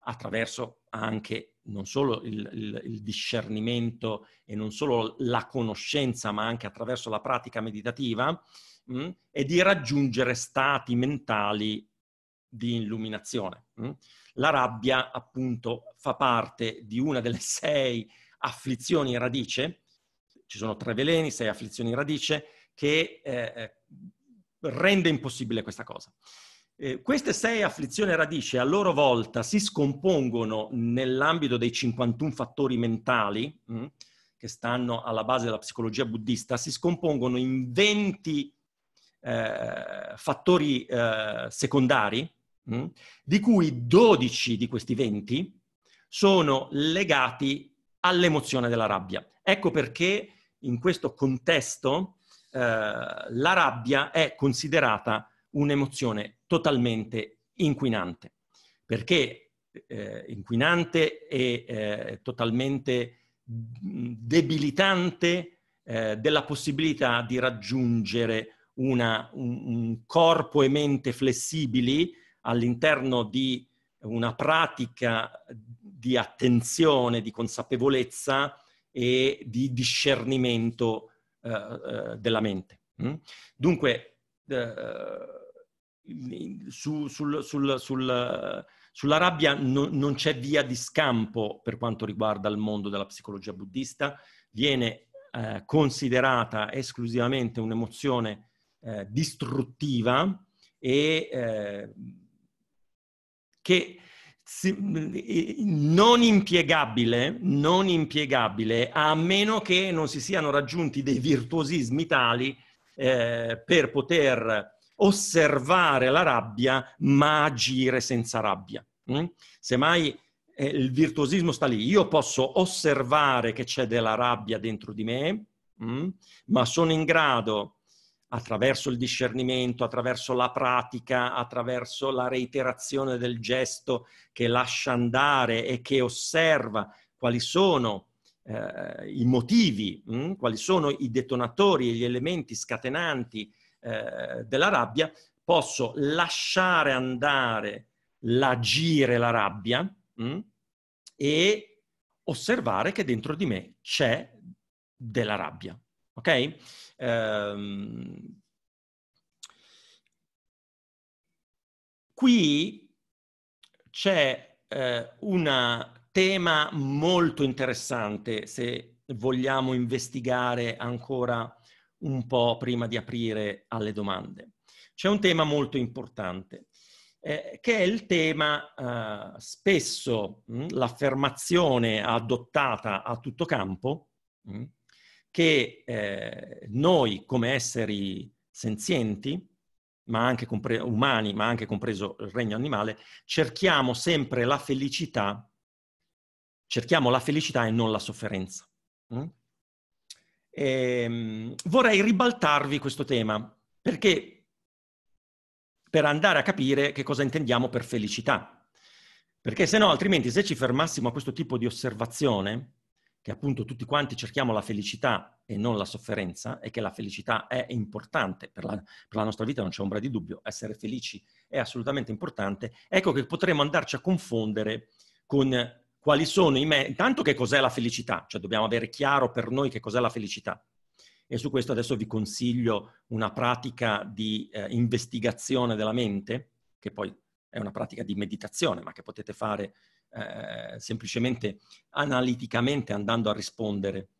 attraverso anche non solo il, il, il, discernimento e non solo la conoscenza, ma anche attraverso la pratica meditativa, mh, mm, è di raggiungere stati mentali di illuminazione. Mh. Mm. La rabbia, appunto, fa parte di una delle sei afflizioni radice, ci sono tre veleni, sei afflizioni radice, che eh, eh rende impossibile questa cosa. Eh, queste sei afflizioni radice a loro volta si scompongono nell'ambito dei 51 fattori mentali mh, mm, che stanno alla base della psicologia buddista, si scompongono in 20 eh, fattori eh, secondari, mh, mm, di cui 12 di questi 20 sono legati all'emozione della rabbia. Ecco perché in questo contesto eh, la rabbia è considerata un'emozione totalmente inquinante, perché eh, inquinante e eh, totalmente mm, debilitante eh, della possibilità di raggiungere una, un, un, corpo e mente flessibili all'interno di una pratica di attenzione, di consapevolezza e di discernimento eh, eh, della mente. Mm? Dunque, eh, su, sul, sul, sul, sulla rabbia no, non c'è via di scampo per quanto riguarda il mondo della psicologia buddista, viene eh, considerata esclusivamente un'emozione eh, distruttiva e eh, che non, impiegabile, non impiegabile a meno che non si siano raggiunti dei virtuosismi tali eh, per poter osservare la rabbia ma agire senza rabbia. Mm? Semmai eh, il virtuosismo sta lì, io posso osservare che c'è della rabbia dentro di me, mm? ma sono in grado, attraverso il discernimento, attraverso la pratica, attraverso la reiterazione del gesto che lascia andare e che osserva quali sono eh, i motivi, mm? quali sono i detonatori e gli elementi scatenanti eh, della rabbia, posso lasciare andare l'agire la rabbia mh, mm, e osservare che dentro di me c'è della rabbia. Ok? Ehm, qui c'è eh, un tema molto interessante se vogliamo investigare ancora un po' prima di aprire alle domande. C'è un tema molto importante, eh, che è il tema eh, spesso mh, mm, l'affermazione adottata a tutto campo mh, mm, che eh, noi come esseri senzienti, ma anche compre- umani, ma anche compreso il regno animale, cerchiamo sempre la felicità, cerchiamo la felicità e non la sofferenza. Mh? Mm ehm, vorrei ribaltarvi questo tema perché per andare a capire che cosa intendiamo per felicità. Perché se no, altrimenti, se ci fermassimo a questo tipo di osservazione, che appunto tutti quanti cerchiamo la felicità e non la sofferenza, e che la felicità è importante per la, per la nostra vita, non c'è ombra di dubbio, essere felici è assolutamente importante, ecco che potremmo andarci a confondere con quali sono i mezzi, intanto che cos'è la felicità, cioè dobbiamo avere chiaro per noi che cos'è la felicità. E su questo adesso vi consiglio una pratica di eh, investigazione della mente, che poi è una pratica di meditazione, ma che potete fare eh, semplicemente analiticamente andando a rispondere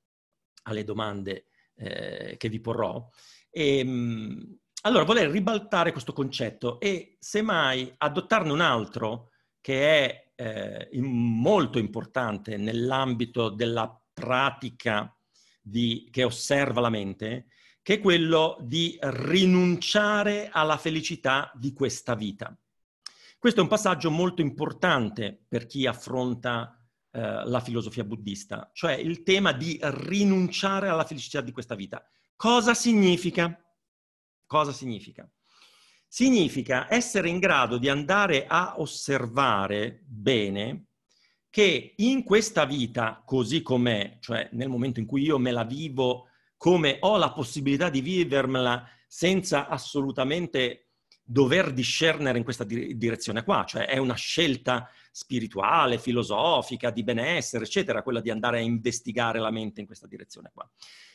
alle domande eh, che vi porrò. E, ehm, allora, vorrei ribaltare questo concetto e semmai adottarne un altro che è eh, molto importante nell'ambito della pratica di, che osserva la mente, che è quello di rinunciare alla felicità di questa vita. Questo è un passaggio molto importante per chi affronta eh, la filosofia buddista, cioè il tema di rinunciare alla felicità di questa vita. Cosa significa? Cosa significa? Significa essere in grado di andare a osservare bene che in questa vita, così com'è, cioè nel momento in cui io me la vivo come ho la possibilità di vivermela senza assolutamente dover discernere in questa direzione qua, cioè è una scelta spirituale, filosofica, di benessere, eccetera, quella di andare a investigare la mente in questa direzione qua.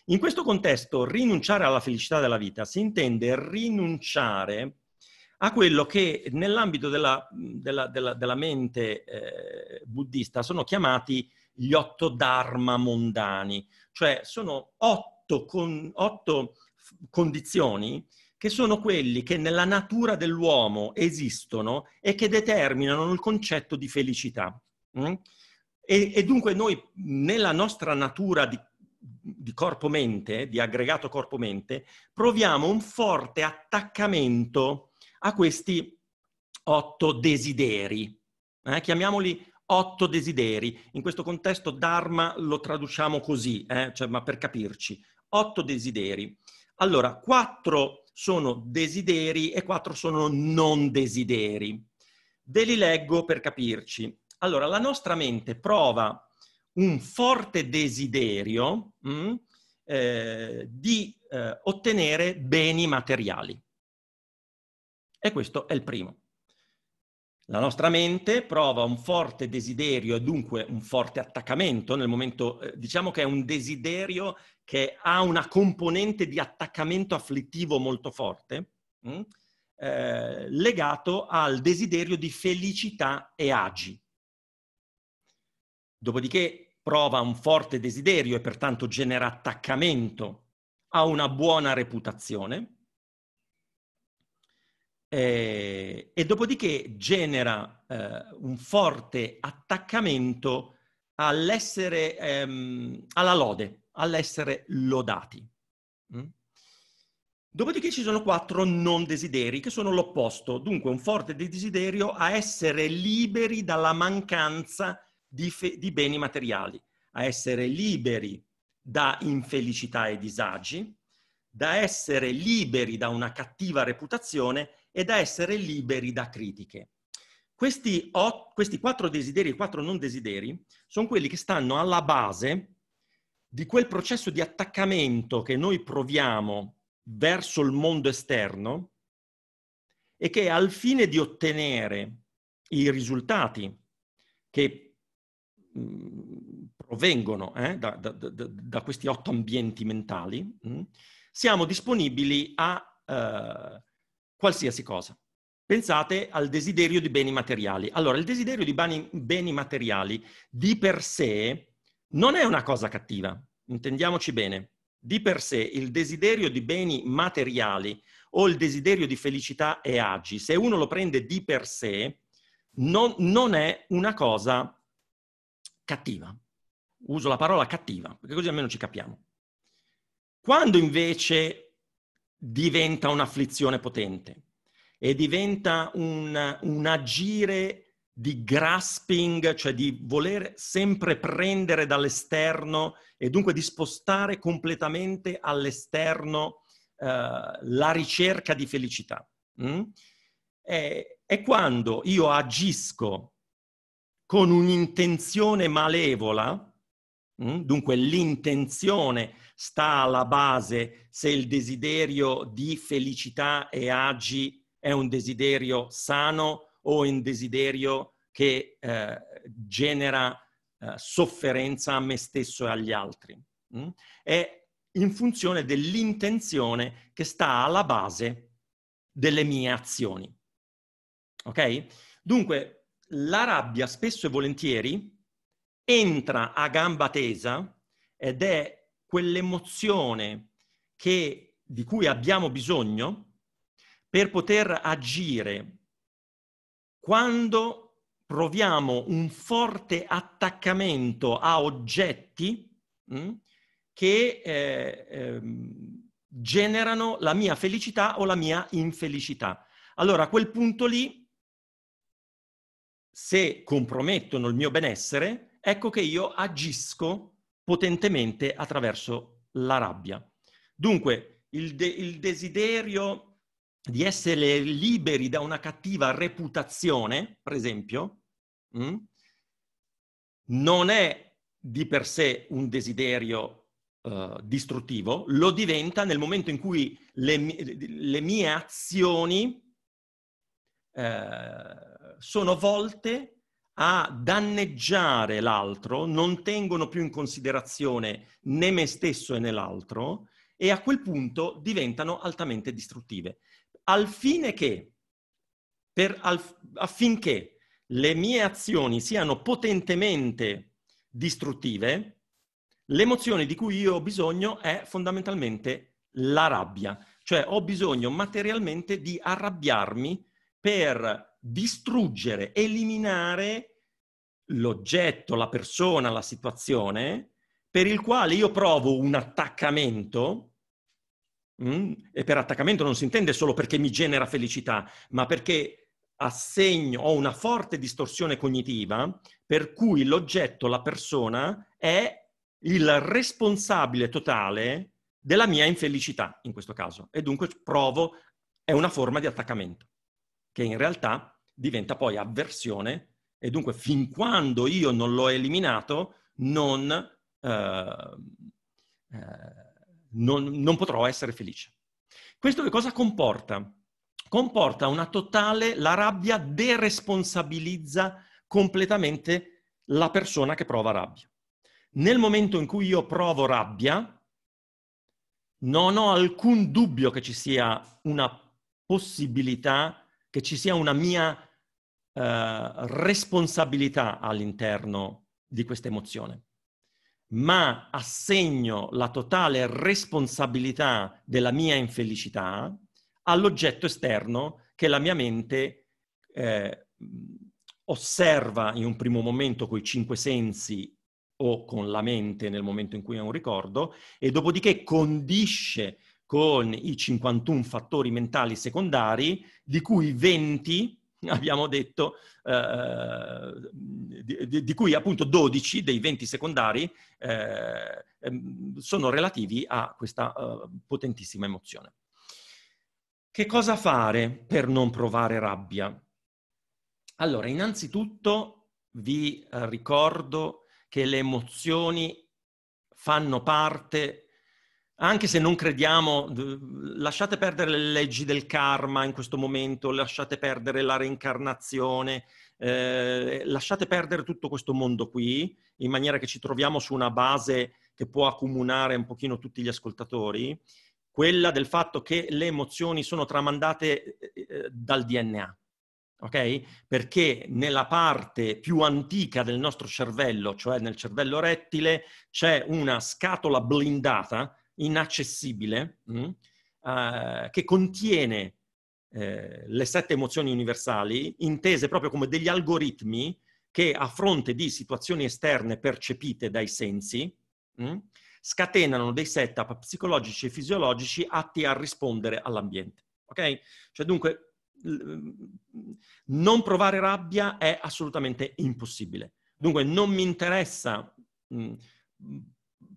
In questo contesto, rinunciare alla felicità della vita si intende rinunciare a quello che nell'ambito della, della, della, della mente eh, buddista sono chiamati gli otto dharma mondani, cioè sono otto, con, otto condizioni che sono quelli che nella natura dell'uomo esistono e che determinano il concetto di felicità. Mm? E, e, dunque noi nella nostra natura di, di corpo-mente, di aggregato corpo-mente, proviamo un forte attaccamento a questi otto desideri. Eh? Chiamiamoli otto desideri. In questo contesto Dharma lo traduciamo così, eh? cioè, ma per capirci. Otto desideri. Allora, quattro sono desideri e quattro sono non desideri. Ve li leggo per capirci. Allora, la nostra mente prova un forte desiderio mh, mm, eh, di eh, ottenere beni materiali. E questo è il primo. La nostra mente prova un forte desiderio e dunque un forte attaccamento nel momento, eh, diciamo che è un desiderio che ha una componente di attaccamento afflittivo molto forte, mh? Mm, eh, legato al desiderio di felicità e agi. Dopodiché prova un forte desiderio e pertanto genera attaccamento a una buona reputazione, eh, e dopodiché genera eh, un forte attaccamento all'essere, ehm, alla lode, all'essere lodati. Mm? Dopodiché ci sono quattro non desideri che sono l'opposto, dunque un forte desiderio a essere liberi dalla mancanza di, fe- di beni materiali, a essere liberi da infelicità e disagi, da essere liberi da una cattiva reputazione e da essere liberi da critiche. Questi, otto, questi quattro desideri e quattro non desideri sono quelli che stanno alla base di quel processo di attaccamento che noi proviamo verso il mondo esterno e che al fine di ottenere i risultati che mm, provengono eh, da, da, da, da, questi otto ambienti mentali, mh, mm, siamo disponibili a eh, qualsiasi cosa. Pensate al desiderio di beni materiali. Allora, il desiderio di bani, beni materiali di per sé non è una cosa cattiva, intendiamoci bene. Di per sé il desiderio di beni materiali o il desiderio di felicità e agi, se uno lo prende di per sé, non, non è una cosa cattiva. Uso la parola cattiva, perché così almeno ci capiamo. Quando invece diventa un'afflizione potente e diventa un, un agire di grasping, cioè di voler sempre prendere dall'esterno e dunque di spostare completamente all'esterno eh, la ricerca di felicità. Mm? È, è quando io agisco con un'intenzione malevola, Mm? Dunque l'intenzione sta alla base se il desiderio di felicità e agi è un desiderio sano o un desiderio che eh, genera eh, sofferenza a me stesso e agli altri. Mm? È in funzione dell'intenzione che sta alla base delle mie azioni. Ok? Dunque la rabbia spesso e volentieri entra a gamba tesa ed è quell'emozione che, di cui abbiamo bisogno per poter agire quando proviamo un forte attaccamento a oggetti mh, hm, che eh, eh, generano la mia felicità o la mia infelicità. Allora, a quel punto lì, se compromettono il mio benessere, ecco che io agisco potentemente attraverso la rabbia. Dunque, il, de- il desiderio di essere liberi da una cattiva reputazione, per esempio, mh, mm, non è di per sé un desiderio uh, distruttivo, lo diventa nel momento in cui le, le mie azioni uh, sono volte a danneggiare l'altro, non tengono più in considerazione né me stesso e né l'altro, e a quel punto diventano altamente distruttive. Al fine che, per, al, affinché le mie azioni siano potentemente distruttive, l'emozione di cui io ho bisogno è fondamentalmente la rabbia, cioè ho bisogno materialmente di arrabbiarmi per distruggere, eliminare l'oggetto, la persona, la situazione per il quale io provo un attaccamento, mm, e per attaccamento non si intende solo perché mi genera felicità, ma perché assegno, ho una forte distorsione cognitiva per cui l'oggetto, la persona, è il responsabile totale della mia infelicità in questo caso e dunque provo, è una forma di attaccamento che in realtà diventa poi avversione e dunque fin quando io non l'ho eliminato non, eh, eh, non, non potrò essere felice. Questo che cosa comporta? Comporta una totale, la rabbia deresponsabilizza completamente la persona che prova rabbia. Nel momento in cui io provo rabbia, non ho alcun dubbio che ci sia una possibilità che ci sia una mia eh, responsabilità all'interno di questa emozione, ma assegno la totale responsabilità della mia infelicità all'oggetto esterno che la mia mente eh, osserva in un primo momento con i cinque sensi o con la mente nel momento in cui è un ricordo e dopodiché condisce con i 51 fattori mentali secondari, di cui 20 abbiamo detto, eh, di, di, cui appunto 12 dei 20 secondari eh, ehm, sono relativi a questa eh, potentissima emozione. Che cosa fare per non provare rabbia? Allora, innanzitutto vi eh, ricordo che le emozioni fanno parte anche se non crediamo, lasciate perdere le leggi del karma in questo momento, lasciate perdere la reincarnazione, eh, lasciate perdere tutto questo mondo qui, in maniera che ci troviamo su una base che può accomunare un pochino tutti gli ascoltatori, quella del fatto che le emozioni sono tramandate eh, eh dal DNA. Okay? Perché nella parte più antica del nostro cervello, cioè nel cervello rettile, c'è una scatola blindata inaccessibile mh, mm, eh, uh, che contiene eh, le sette emozioni universali, intese proprio come degli algoritmi che a fronte di situazioni esterne percepite dai sensi, mh, mm, scatenano dei setup psicologici e fisiologici atti a rispondere all'ambiente. Ok? Cioè dunque, mm, non provare rabbia è assolutamente impossibile. Dunque, non mi interessa mh,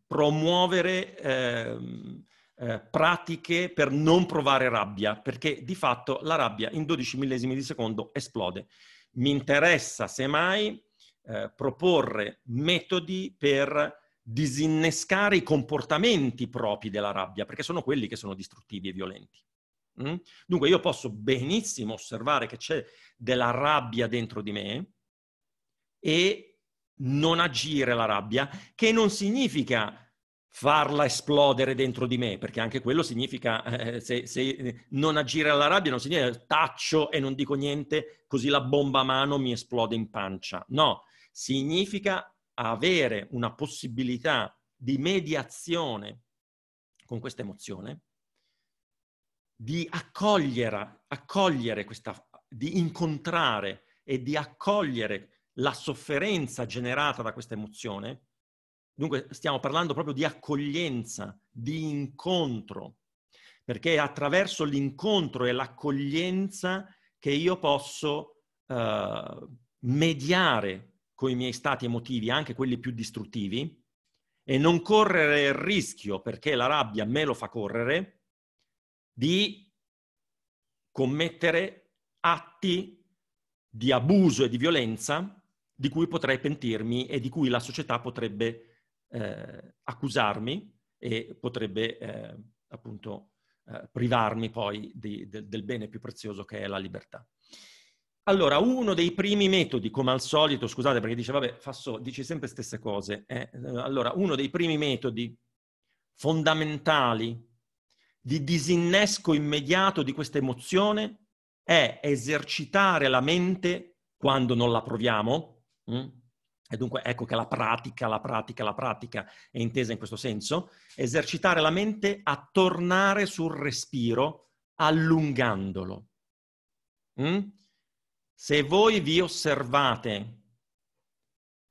promuovere ehm, eh, pratiche per non provare rabbia, perché di fatto la rabbia in 12 millesimi di secondo esplode. Mi interessa semmai eh, proporre metodi per disinnescare i comportamenti propri della rabbia, perché sono quelli che sono distruttivi e violenti. Mm? Dunque io posso benissimo osservare che c'è della rabbia dentro di me e non agire la rabbia, che non significa farla esplodere dentro di me, perché anche quello significa, eh, se, se, non agire alla rabbia non significa taccio e non dico niente, così la bomba a mano mi esplode in pancia. No, significa avere una possibilità di mediazione con questa emozione, di accogliere, accogliere questa, di incontrare e di accogliere la sofferenza generata da questa emozione. Dunque stiamo parlando proprio di accoglienza, di incontro, perché è attraverso l'incontro e l'accoglienza che io posso eh, mediare con i miei stati emotivi, anche quelli più distruttivi, e non correre il rischio, perché la rabbia me lo fa correre, di commettere atti di abuso e di violenza di cui potrei pentirmi e di cui la società potrebbe eh, accusarmi e potrebbe eh, appunto eh, privarmi poi di, de, del bene più prezioso che è la libertà. Allora, uno dei primi metodi, come al solito, scusate perché dice, vabbè, Fasso dice sempre stesse cose, eh, allora uno dei primi metodi fondamentali di disinnesco immediato di questa emozione è esercitare la mente quando non la proviamo, Mm? E dunque ecco che la pratica, la pratica, la pratica è intesa in questo senso, esercitare la mente a tornare sul respiro allungandolo. Mm? Se voi vi osservate,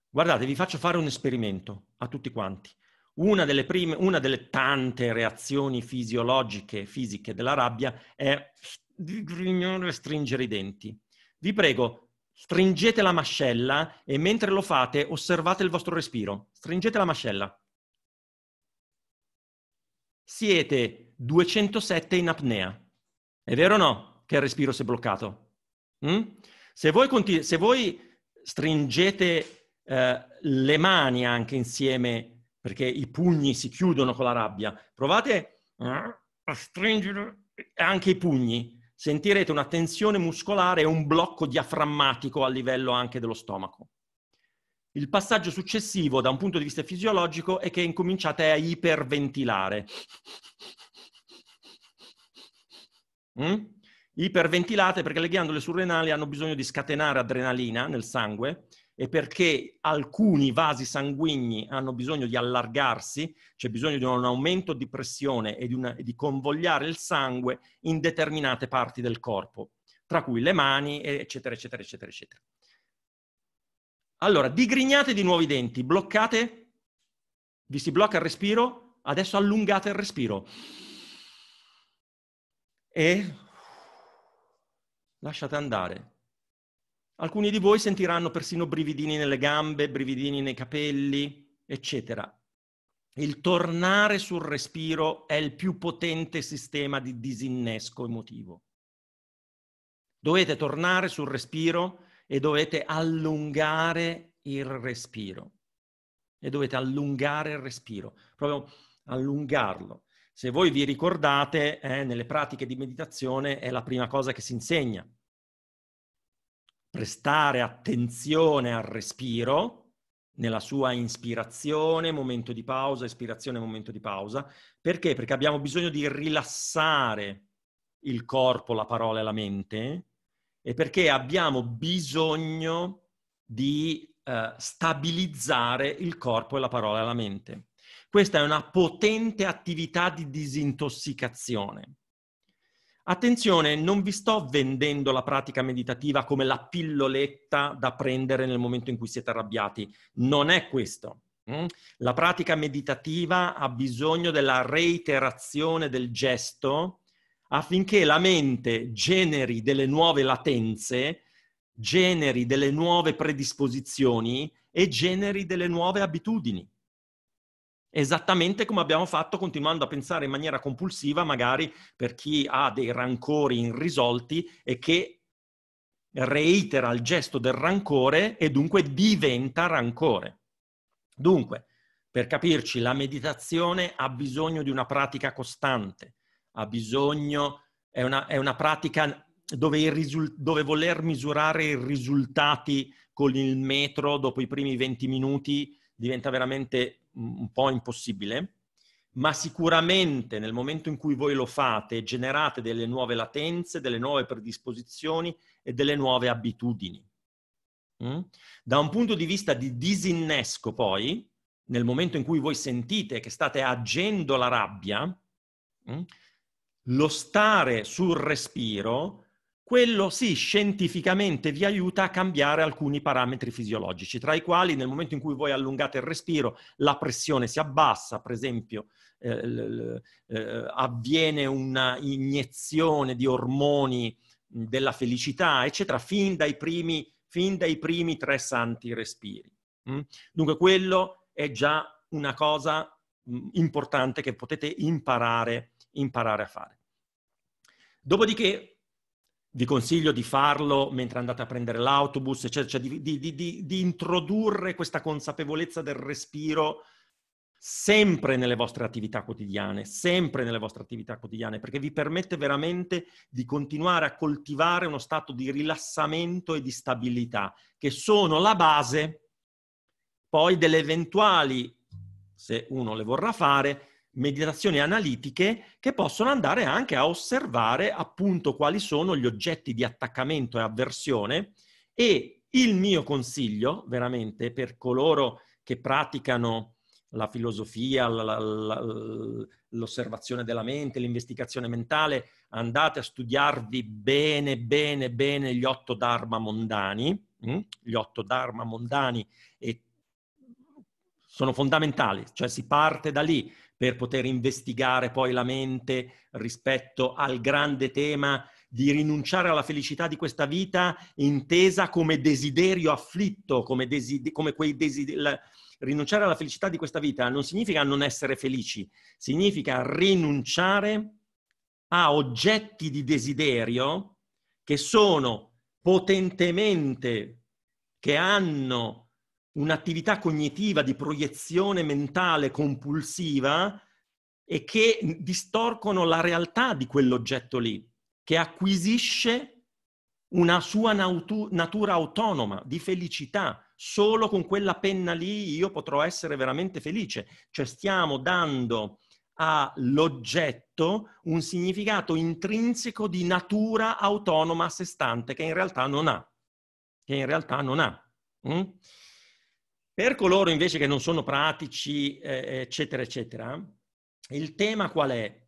guardate, vi faccio fare un esperimento a tutti quanti. Una delle, prime, una delle tante reazioni fisiologiche fisiche della rabbia è stringere i denti. Vi prego, stringete la mascella e mentre lo fate osservate il vostro respiro. Stringete la mascella. Siete 207 in apnea. È vero o no che il respiro si è bloccato? Mm? Se, voi continu- se, voi stringete eh, le mani anche insieme, perché i pugni si chiudono con la rabbia, provate eh, a stringere anche i pugni sentirete una tensione muscolare e un blocco diaframmatico a livello anche dello stomaco. Il passaggio successivo da un punto di vista fisiologico è che incominciate a iperventilare. Mm? Iperventilate perché le ghiandole surrenali hanno bisogno di scatenare adrenalina nel sangue e perché alcuni vasi sanguigni hanno bisogno di allargarsi, c'è bisogno di un aumento di pressione e di, una, di convogliare il sangue in determinate parti del corpo, tra cui le mani, eccetera, eccetera, eccetera, eccetera. Allora, digrignate di nuovo i denti, bloccate, vi si blocca il respiro, adesso allungate il respiro. E lasciate andare. Alcuni di voi sentiranno persino brividini nelle gambe, brividini nei capelli, eccetera. Il tornare sul respiro è il più potente sistema di disinnesco emotivo. Dovete tornare sul respiro e dovete allungare il respiro. E dovete allungare il respiro, proprio allungarlo. Se voi vi ricordate, eh, nelle pratiche di meditazione è la prima cosa che si insegna prestare attenzione al respiro nella sua inspirazione, momento di pausa, ispirazione, momento di pausa. Perché? Perché abbiamo bisogno di rilassare il corpo, la parola e la mente e perché abbiamo bisogno di eh, stabilizzare il corpo e la parola e la mente. Questa è una potente attività di disintossicazione. Attenzione, non vi sto vendendo la pratica meditativa come la pilloletta da prendere nel momento in cui siete arrabbiati. Non è questo. Mm? La pratica meditativa ha bisogno della reiterazione del gesto affinché la mente generi delle nuove latenze, generi delle nuove predisposizioni e generi delle nuove abitudini. Esattamente come abbiamo fatto continuando a pensare in maniera compulsiva, magari per chi ha dei rancori irrisolti e che reitera il gesto del rancore e dunque diventa rancore. Dunque, per capirci, la meditazione ha bisogno di una pratica costante, ha bisogno, è una, è una pratica dove, risul, dove voler misurare i risultati con il metro dopo i primi 20 minuti diventa veramente un po' impossibile, ma sicuramente nel momento in cui voi lo fate generate delle nuove latenze, delle nuove predisposizioni e delle nuove abitudini. Mm? Da un punto di vista di disinnesco poi, nel momento in cui voi sentite che state agendo la rabbia, mm? lo stare sul respiro quello sì, scientificamente vi aiuta a cambiare alcuni parametri fisiologici, tra i quali nel momento in cui voi allungate il respiro, la pressione si abbassa, per esempio eh, eh, avviene una iniezione di ormoni della felicità, eccetera, fin dai primi, fin dai primi tre santi respiri. Mm? Dunque quello è già una cosa importante che potete imparare, imparare a fare. Dopodiché vi consiglio di farlo mentre andate a prendere l'autobus, cioè, cioè di, di, di, di, introdurre questa consapevolezza del respiro sempre nelle vostre attività quotidiane, sempre nelle vostre attività quotidiane, perché vi permette veramente di continuare a coltivare uno stato di rilassamento e di stabilità, che sono la base poi delle eventuali, se uno le vorrà fare, meditazioni analitiche che possono andare anche a osservare appunto quali sono gli oggetti di attaccamento e avversione e il mio consiglio veramente per coloro che praticano la filosofia, la, la, l'osservazione della mente, l'investigazione mentale, andate a studiarvi bene, bene, bene gli otto Dharma mondani, mm? gli otto Dharma mondani e sono fondamentali, cioè si parte da lì, per poter investigare poi la mente rispetto al grande tema di rinunciare alla felicità di questa vita intesa come desiderio afflitto, come, desider- come quei desideri... Rinunciare alla felicità di questa vita non significa non essere felici, significa rinunciare a oggetti di desiderio che sono potentemente, che hanno un'attività cognitiva di proiezione mentale compulsiva e che distorcono la realtà di quell'oggetto lì, che acquisisce una sua natu- natura autonoma di felicità. Solo con quella penna lì io potrò essere veramente felice. Cioè stiamo dando all'oggetto un significato intrinseco di natura autonoma a sé stante che in realtà non ha. Che in realtà non ha. Mm? Per coloro invece che non sono pratici, eh, eccetera, eccetera, il tema qual è?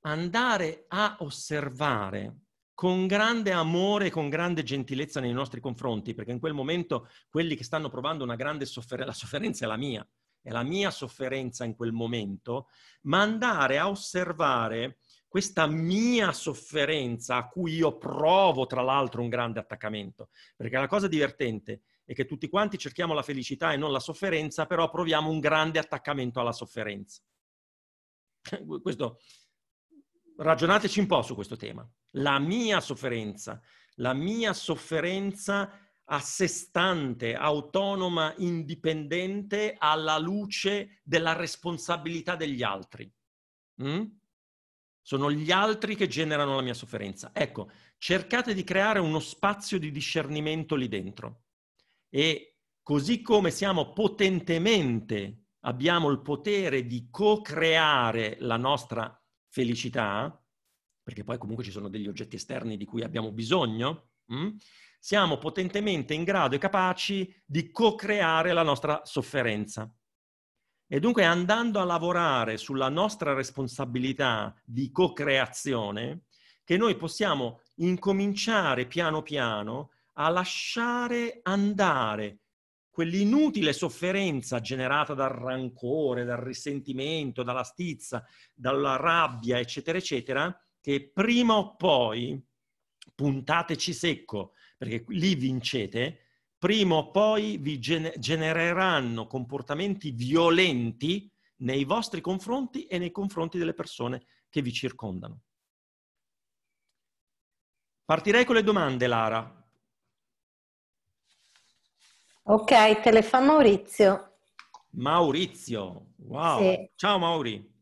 Andare a osservare con grande amore, con grande gentilezza nei nostri confronti, perché in quel momento quelli che stanno provando una grande sofferenza, la sofferenza è la mia, è la mia sofferenza in quel momento, ma andare a osservare questa mia sofferenza a cui io provo tra l'altro un grande attaccamento, perché la cosa divertente è e che tutti quanti cerchiamo la felicità e non la sofferenza, però proviamo un grande attaccamento alla sofferenza. Questo, ragionateci un po' su questo tema. La mia sofferenza, la mia sofferenza a sé stante, autonoma, indipendente, alla luce della responsabilità degli altri. Mm? Sono gli altri che generano la mia sofferenza. Ecco, cercate di creare uno spazio di discernimento lì dentro. E così come siamo potentemente, abbiamo il potere di co-creare la nostra felicità, perché poi comunque ci sono degli oggetti esterni di cui abbiamo bisogno, mh? Mm? siamo potentemente in grado e capaci di co-creare la nostra sofferenza. E dunque andando a lavorare sulla nostra responsabilità di co-creazione, che noi possiamo incominciare piano piano a lasciare andare quell'inutile sofferenza generata dal rancore, dal risentimento, dalla stizza, dalla rabbia, eccetera, eccetera, che prima o poi, puntateci secco, perché lì vincete, prima o poi vi genereranno comportamenti violenti nei vostri confronti e nei confronti delle persone che vi circondano. Partirei con le domande, Lara, Ok, te le fa Maurizio. Maurizio, wow. Sì. Ciao Mauri.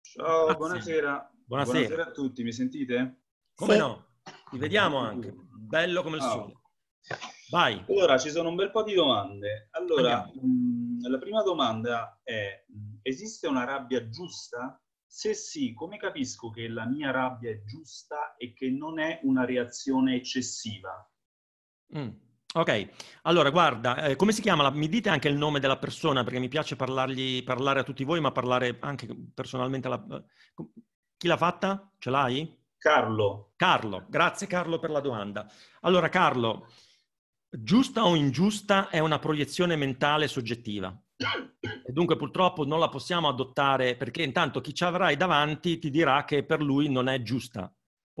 Ciao, Grazie. buonasera. buonasera. Buonasera a tutti, mi sentite? Come sì. no? Vi vediamo anche, bello come il oh. sole. Vai. Allora, ci sono un bel po' di domande. Allora, mh, mm, la prima domanda è, mm, esiste una rabbia giusta? Se sì, come capisco che la mia rabbia è giusta e che non è una reazione eccessiva? Mm. Ok, allora guarda, eh, come si chiama? La... mi dite anche il nome della persona perché mi piace parlargli, parlare a tutti voi, ma parlare anche personalmente alla... Eh, chi l'ha fatta? Ce l'hai? Carlo. Carlo, grazie Carlo per la domanda. Allora Carlo, giusta o ingiusta è una proiezione mentale soggettiva. E dunque purtroppo non la possiamo adottare perché intanto chi ci avrai davanti ti dirà che per lui non è giusta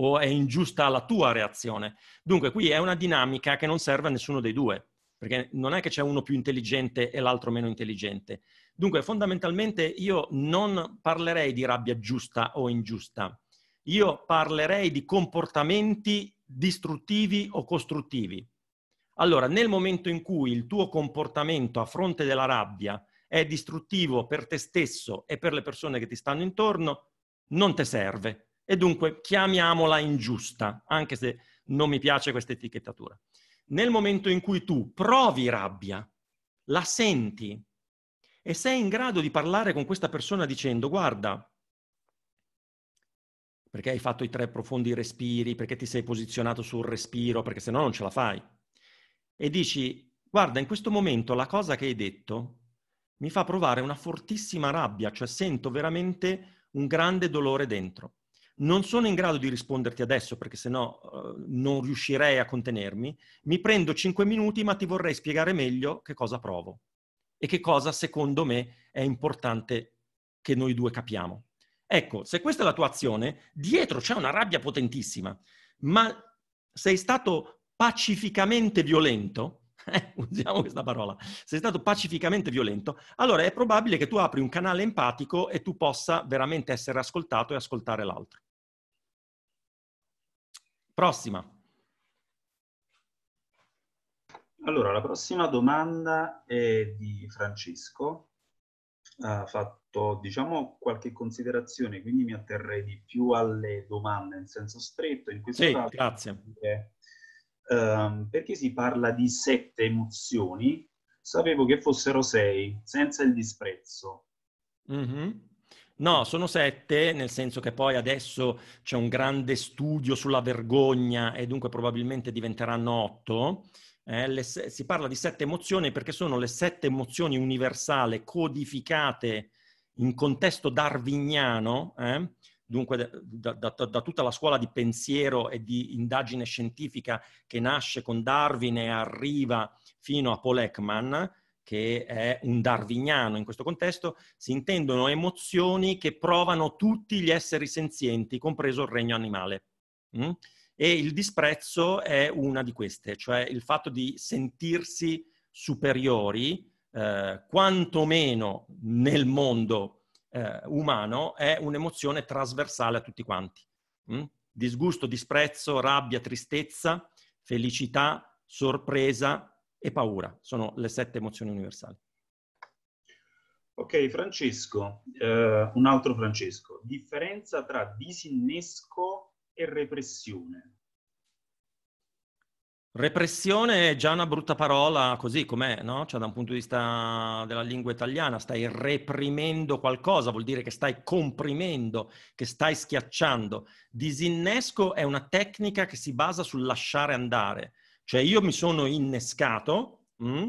o è ingiusta la tua reazione. Dunque qui è una dinamica che non serve a nessuno dei due, perché non è che c'è uno più intelligente e l'altro meno intelligente. Dunque fondamentalmente io non parlerei di rabbia giusta o ingiusta, io parlerei di comportamenti distruttivi o costruttivi. Allora, nel momento in cui il tuo comportamento a fronte della rabbia è distruttivo per te stesso e per le persone che ti stanno intorno, non ti serve, e dunque chiamiamola ingiusta, anche se non mi piace questa etichettatura. Nel momento in cui tu provi rabbia, la senti e sei in grado di parlare con questa persona dicendo guarda, perché hai fatto i tre profondi respiri, perché ti sei posizionato sul respiro, perché se no non ce la fai. E dici, guarda, in questo momento la cosa che hai detto mi fa provare una fortissima rabbia, cioè sento veramente un grande dolore dentro non sono in grado di risponderti adesso perché sennò uh, non riuscirei a contenermi, mi prendo 5 minuti ma ti vorrei spiegare meglio che cosa provo e che cosa secondo me è importante che noi due capiamo. Ecco, se questa è la tua azione, dietro c'è una rabbia potentissima, ma sei stato pacificamente violento, eh, usiamo questa parola, sei stato pacificamente violento, allora è probabile che tu apri un canale empatico e tu possa veramente essere ascoltato e ascoltare l'altro. Prossima. Allora, la prossima domanda è di Francesco. Ha fatto, diciamo, qualche considerazione, quindi mi atterrei di più alle domande in senso stretto. In questo sì, caso, grazie. Perché, um, ehm, perché si parla di sette emozioni? Sapevo che fossero sei, senza il disprezzo. Mm-hmm. No, sono sette, nel senso che poi adesso c'è un grande studio sulla vergogna e dunque probabilmente diventeranno otto. Eh, le, si parla di sette emozioni perché sono le sette emozioni universali codificate in contesto darwiniano, eh? dunque da, da, da, tutta la scuola di pensiero e di indagine scientifica che nasce con Darwin e arriva fino a Paul Ekman, che è un darwiniano in questo contesto, si intendono emozioni che provano tutti gli esseri senzienti, compreso il regno animale. Mm? E il disprezzo è una di queste, cioè il fatto di sentirsi superiori, eh, quantomeno nel mondo eh, umano, è un'emozione trasversale a tutti quanti. Mm? Disgusto, disprezzo, rabbia, tristezza, felicità, sorpresa, e paura. Sono le sette emozioni universali. Ok, Francesco, eh, un altro Francesco. Differenza tra disinnesco e repressione. Repressione è già una brutta parola così com'è, no? Cioè da un punto di vista della lingua italiana stai reprimendo qualcosa, vuol dire che stai comprimendo, che stai schiacciando. Disinnesco è una tecnica che si basa sul lasciare andare. Cioè io mi sono innescato, mh, mm?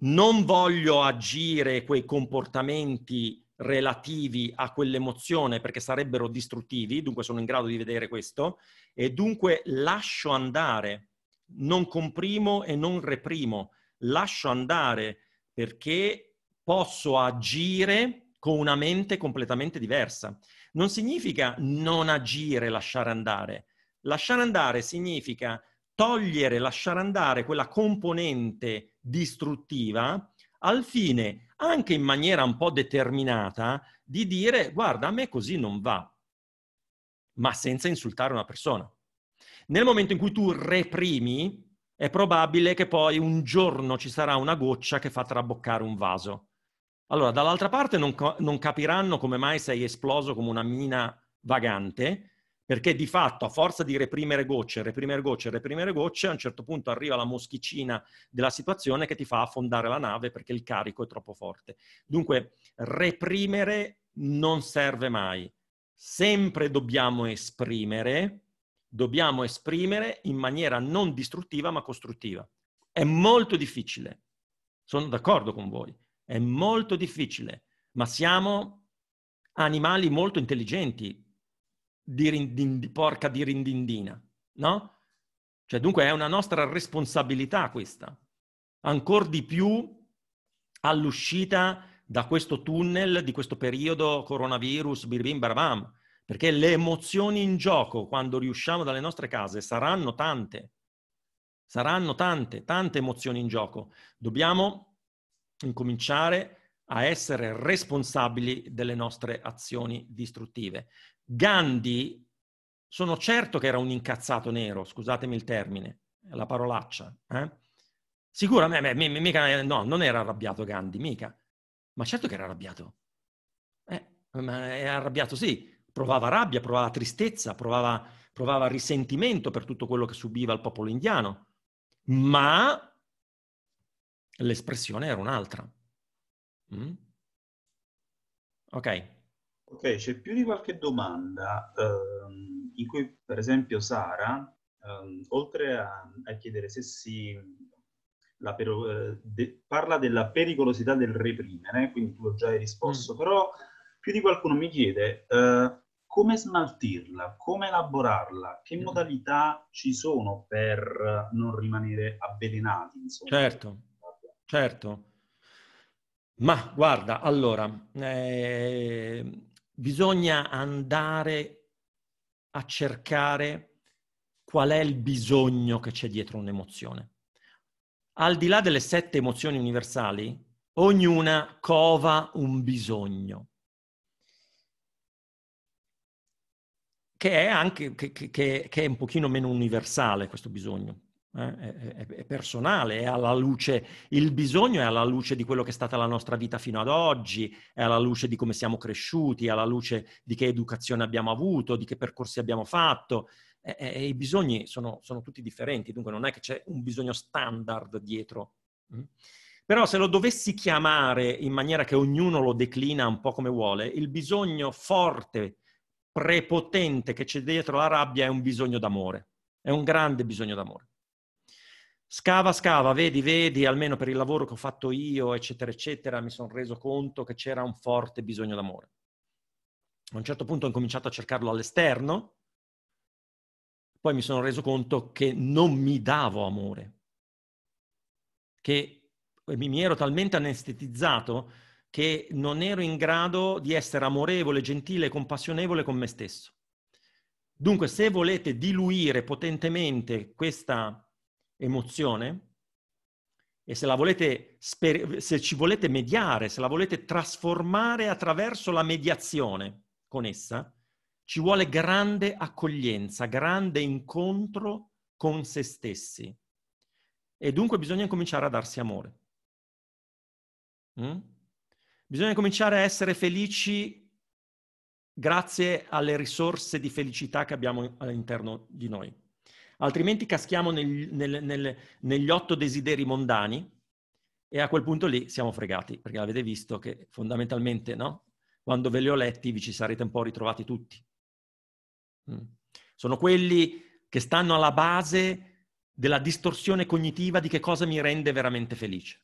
non voglio agire quei comportamenti relativi a quell'emozione perché sarebbero distruttivi, dunque sono in grado di vedere questo, e dunque lascio andare, non comprimo e non reprimo, lascio andare perché posso agire con una mente completamente diversa. Non significa non agire, lasciare andare. Lasciare andare significa togliere, lasciare andare quella componente distruttiva al fine, anche in maniera un po' determinata, di dire guarda, a me così non va, ma senza insultare una persona. Nel momento in cui tu reprimi, è probabile che poi un giorno ci sarà una goccia che fa traboccare un vaso. Allora, dall'altra parte non, non capiranno come mai sei esploso come una mina vagante, perché di fatto a forza di reprimere gocce, reprimere gocce, reprimere gocce, a un certo punto arriva la moschicina della situazione che ti fa affondare la nave perché il carico è troppo forte. Dunque, reprimere non serve mai. Sempre dobbiamo esprimere, dobbiamo esprimere in maniera non distruttiva ma costruttiva. È molto difficile, sono d'accordo con voi, è molto difficile, ma siamo animali molto intelligenti, dirindin, di porca dirindindina, no? Cioè, dunque è una nostra responsabilità questa, ancora di più all'uscita da questo tunnel, di questo periodo coronavirus, birbim barabam, perché le emozioni in gioco quando riusciamo dalle nostre case saranno tante, saranno tante, tante emozioni in gioco. Dobbiamo incominciare a essere responsabili delle nostre azioni distruttive. Gandhi, sono certo che era un incazzato nero, scusatemi il termine, la parolaccia. Eh? Sicuramente, m- m- mica, no, non era arrabbiato Gandhi, mica. Ma certo che era arrabbiato. Eh, ma era arrabbiato, sì. Provava rabbia, provava tristezza, provava, provava risentimento per tutto quello che subiva il popolo indiano. Ma l'espressione era un'altra. Mm? Ok, Ok, c'è più di qualche domanda ehm, in cui, per esempio, Sara, ehm, oltre a, a, chiedere se si per, eh, de, parla della pericolosità del reprimere, quindi tu già hai risposto, mm. però più di qualcuno mi chiede eh, come smaltirla, come elaborarla, che mm. modalità ci sono per non rimanere avvelenati, insomma. Certo, certo. Ma guarda, allora, eh, bisogna andare a cercare qual è il bisogno che c'è dietro un'emozione. Al di là delle sette emozioni universali, ognuna cova un bisogno. Che è anche che, che, che è un pochino meno universale questo bisogno, eh, è, è, personale, è alla luce, il bisogno è alla luce di quello che è stata la nostra vita fino ad oggi, è alla luce di come siamo cresciuti, è alla luce di che educazione abbiamo avuto, di che percorsi abbiamo fatto. E, e, e i bisogni sono, sono, tutti differenti, dunque non è che c'è un bisogno standard dietro. Mm? Però se lo dovessi chiamare in maniera che ognuno lo declina un po' come vuole, il bisogno forte, prepotente che c'è dietro la rabbia è un bisogno d'amore, è un grande bisogno d'amore. Scava, scava, vedi, vedi, almeno per il lavoro che ho fatto io, eccetera, eccetera, mi sono reso conto che c'era un forte bisogno d'amore. A un certo punto ho incominciato a cercarlo all'esterno, poi mi sono reso conto che non mi davo amore, che mi ero talmente anestetizzato che non ero in grado di essere amorevole, gentile e compassionevole con me stesso. Dunque, se volete diluire potentemente questa emozione e se, la volete, se ci volete mediare, se la volete trasformare attraverso la mediazione con essa, ci vuole grande accoglienza, grande incontro con se stessi. E dunque bisogna cominciare a darsi amore. Mm? Bisogna cominciare a essere felici grazie alle risorse di felicità che abbiamo all'interno di noi altrimenti caschiamo nel, nel, nel, negli otto desideri mondani e a quel punto lì siamo fregati, perché avete visto che fondamentalmente, no? Quando ve li ho letti vi ci sarete un po' ritrovati tutti. Mm. Sono quelli che stanno alla base della distorsione cognitiva di che cosa mi rende veramente felice.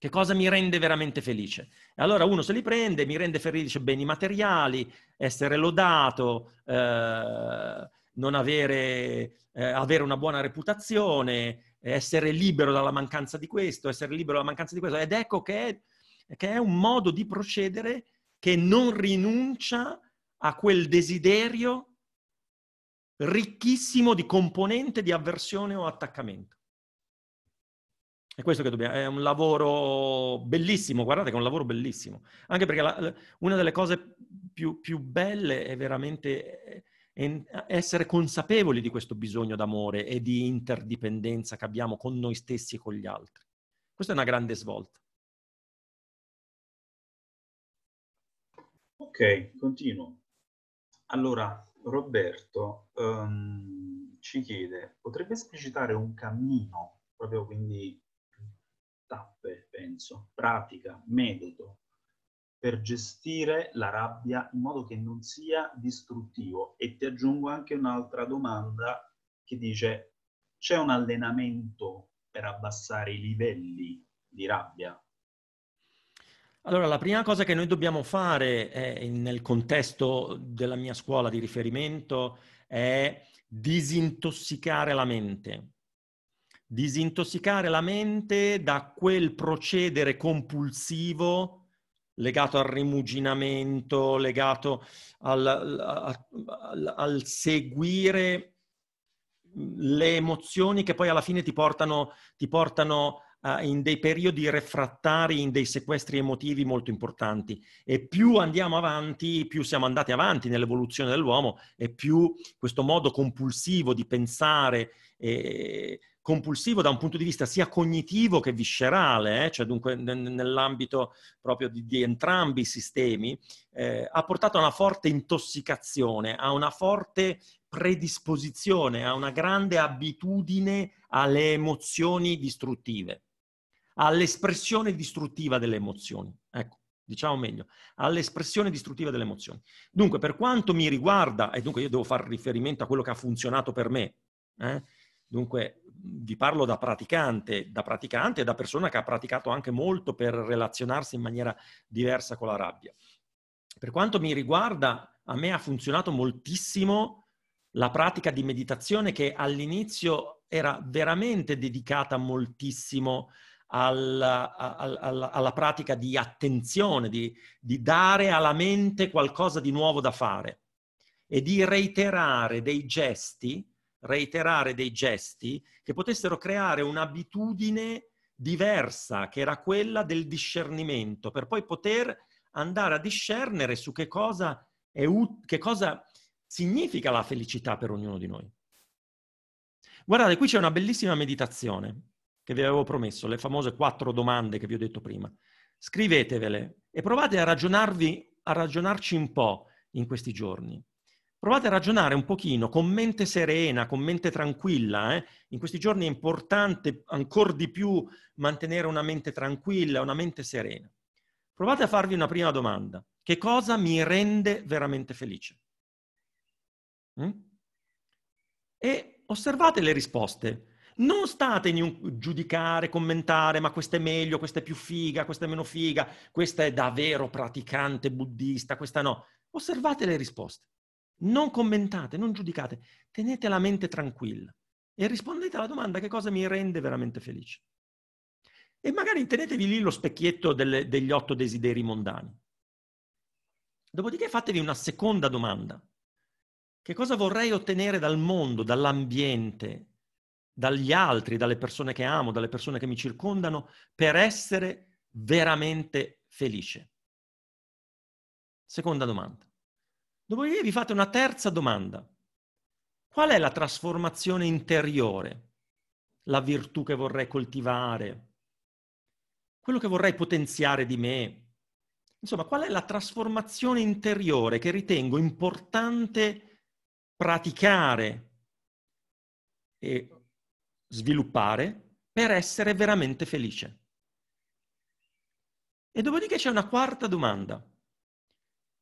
Che cosa mi rende veramente felice? E allora uno se li prende, mi rende felice beni materiali, essere lodato, eh, non avere, eh, avere una buona reputazione, essere libero dalla mancanza di questo, essere libero dalla mancanza di questo. Ed ecco che è, che è un modo di procedere che non rinuncia a quel desiderio ricchissimo di componente di avversione o attaccamento. È questo che dobbiamo, è un lavoro bellissimo, guardate che è un lavoro bellissimo, anche perché la, una delle cose più, più belle è veramente essere consapevoli di questo bisogno d'amore e di interdipendenza che abbiamo con noi stessi e con gli altri. Questa è una grande svolta. Ok, continuo. Allora, Roberto um, ci chiede, potrebbe esplicitare un cammino, proprio quindi tappe, penso, pratica, metodo, per gestire la rabbia in modo che non sia distruttivo. E ti aggiungo anche un'altra domanda che dice, c'è un allenamento per abbassare i livelli di rabbia? Allora, la prima cosa che noi dobbiamo fare è, eh, nel contesto della mia scuola di riferimento è disintossicare la mente. Disintossicare la mente da quel procedere compulsivo legato al rimuginamento, legato al, al, al seguire le emozioni che poi alla fine ti portano, ti portano uh, in dei periodi refrattari, in dei sequestri emotivi molto importanti. E più andiamo avanti, più siamo andati avanti nell'evoluzione dell'uomo e più questo modo compulsivo di pensare e, compulsivo da un punto di vista sia cognitivo che viscerale, eh, cioè dunque nell'ambito proprio di, di entrambi i sistemi, eh, ha portato a una forte intossicazione, a una forte predisposizione, a una grande abitudine alle emozioni distruttive, all'espressione distruttiva delle emozioni. Ecco diciamo meglio, all'espressione distruttiva delle emozioni. Dunque, per quanto mi riguarda, e dunque io devo fare riferimento a quello che ha funzionato per me, eh, Dunque vi parlo da praticante, da praticante e da persona che ha praticato anche molto per relazionarsi in maniera diversa con la rabbia. Per quanto mi riguarda, a me ha funzionato moltissimo la pratica di meditazione che all'inizio era veramente dedicata moltissimo alla, alla, alla pratica di attenzione, di, di dare alla mente qualcosa di nuovo da fare e di reiterare dei gesti reiterare dei gesti che potessero creare un'abitudine diversa, che era quella del discernimento, per poi poter andare a discernere su che cosa, è che cosa significa la felicità per ognuno di noi. Guardate, qui c'è una bellissima meditazione che vi avevo promesso, le famose quattro domande che vi ho detto prima. Scrivetevele e provate a ragionarvi, a ragionarci un po' in questi giorni provate a ragionare un pochino con mente serena, con mente tranquilla. Eh? In questi giorni è importante ancora di più mantenere una mente tranquilla, una mente serena. Provate a farvi una prima domanda. Che cosa mi rende veramente felice? Mm? E osservate le risposte. Non state in un, giudicare, commentare, ma questa è meglio, questa è più figa, questa è meno figa, questa è davvero praticante buddista, questa no. Osservate le risposte. Non commentate, non giudicate, tenete la mente tranquilla e rispondete alla domanda che cosa mi rende veramente felice. E magari tenetevi lì lo specchietto delle, degli otto desideri mondani. Dopodiché fatevi una seconda domanda. Che cosa vorrei ottenere dal mondo, dall'ambiente, dagli altri, dalle persone che amo, dalle persone che mi circondano, per essere veramente felice? Seconda domanda. Dopodiché vi fate una terza domanda. Qual è la trasformazione interiore? La virtù che vorrei coltivare? Quello che vorrei potenziare di me? Insomma, qual è la trasformazione interiore che ritengo importante praticare e sviluppare per essere veramente felice? E dopodiché c'è una quarta domanda.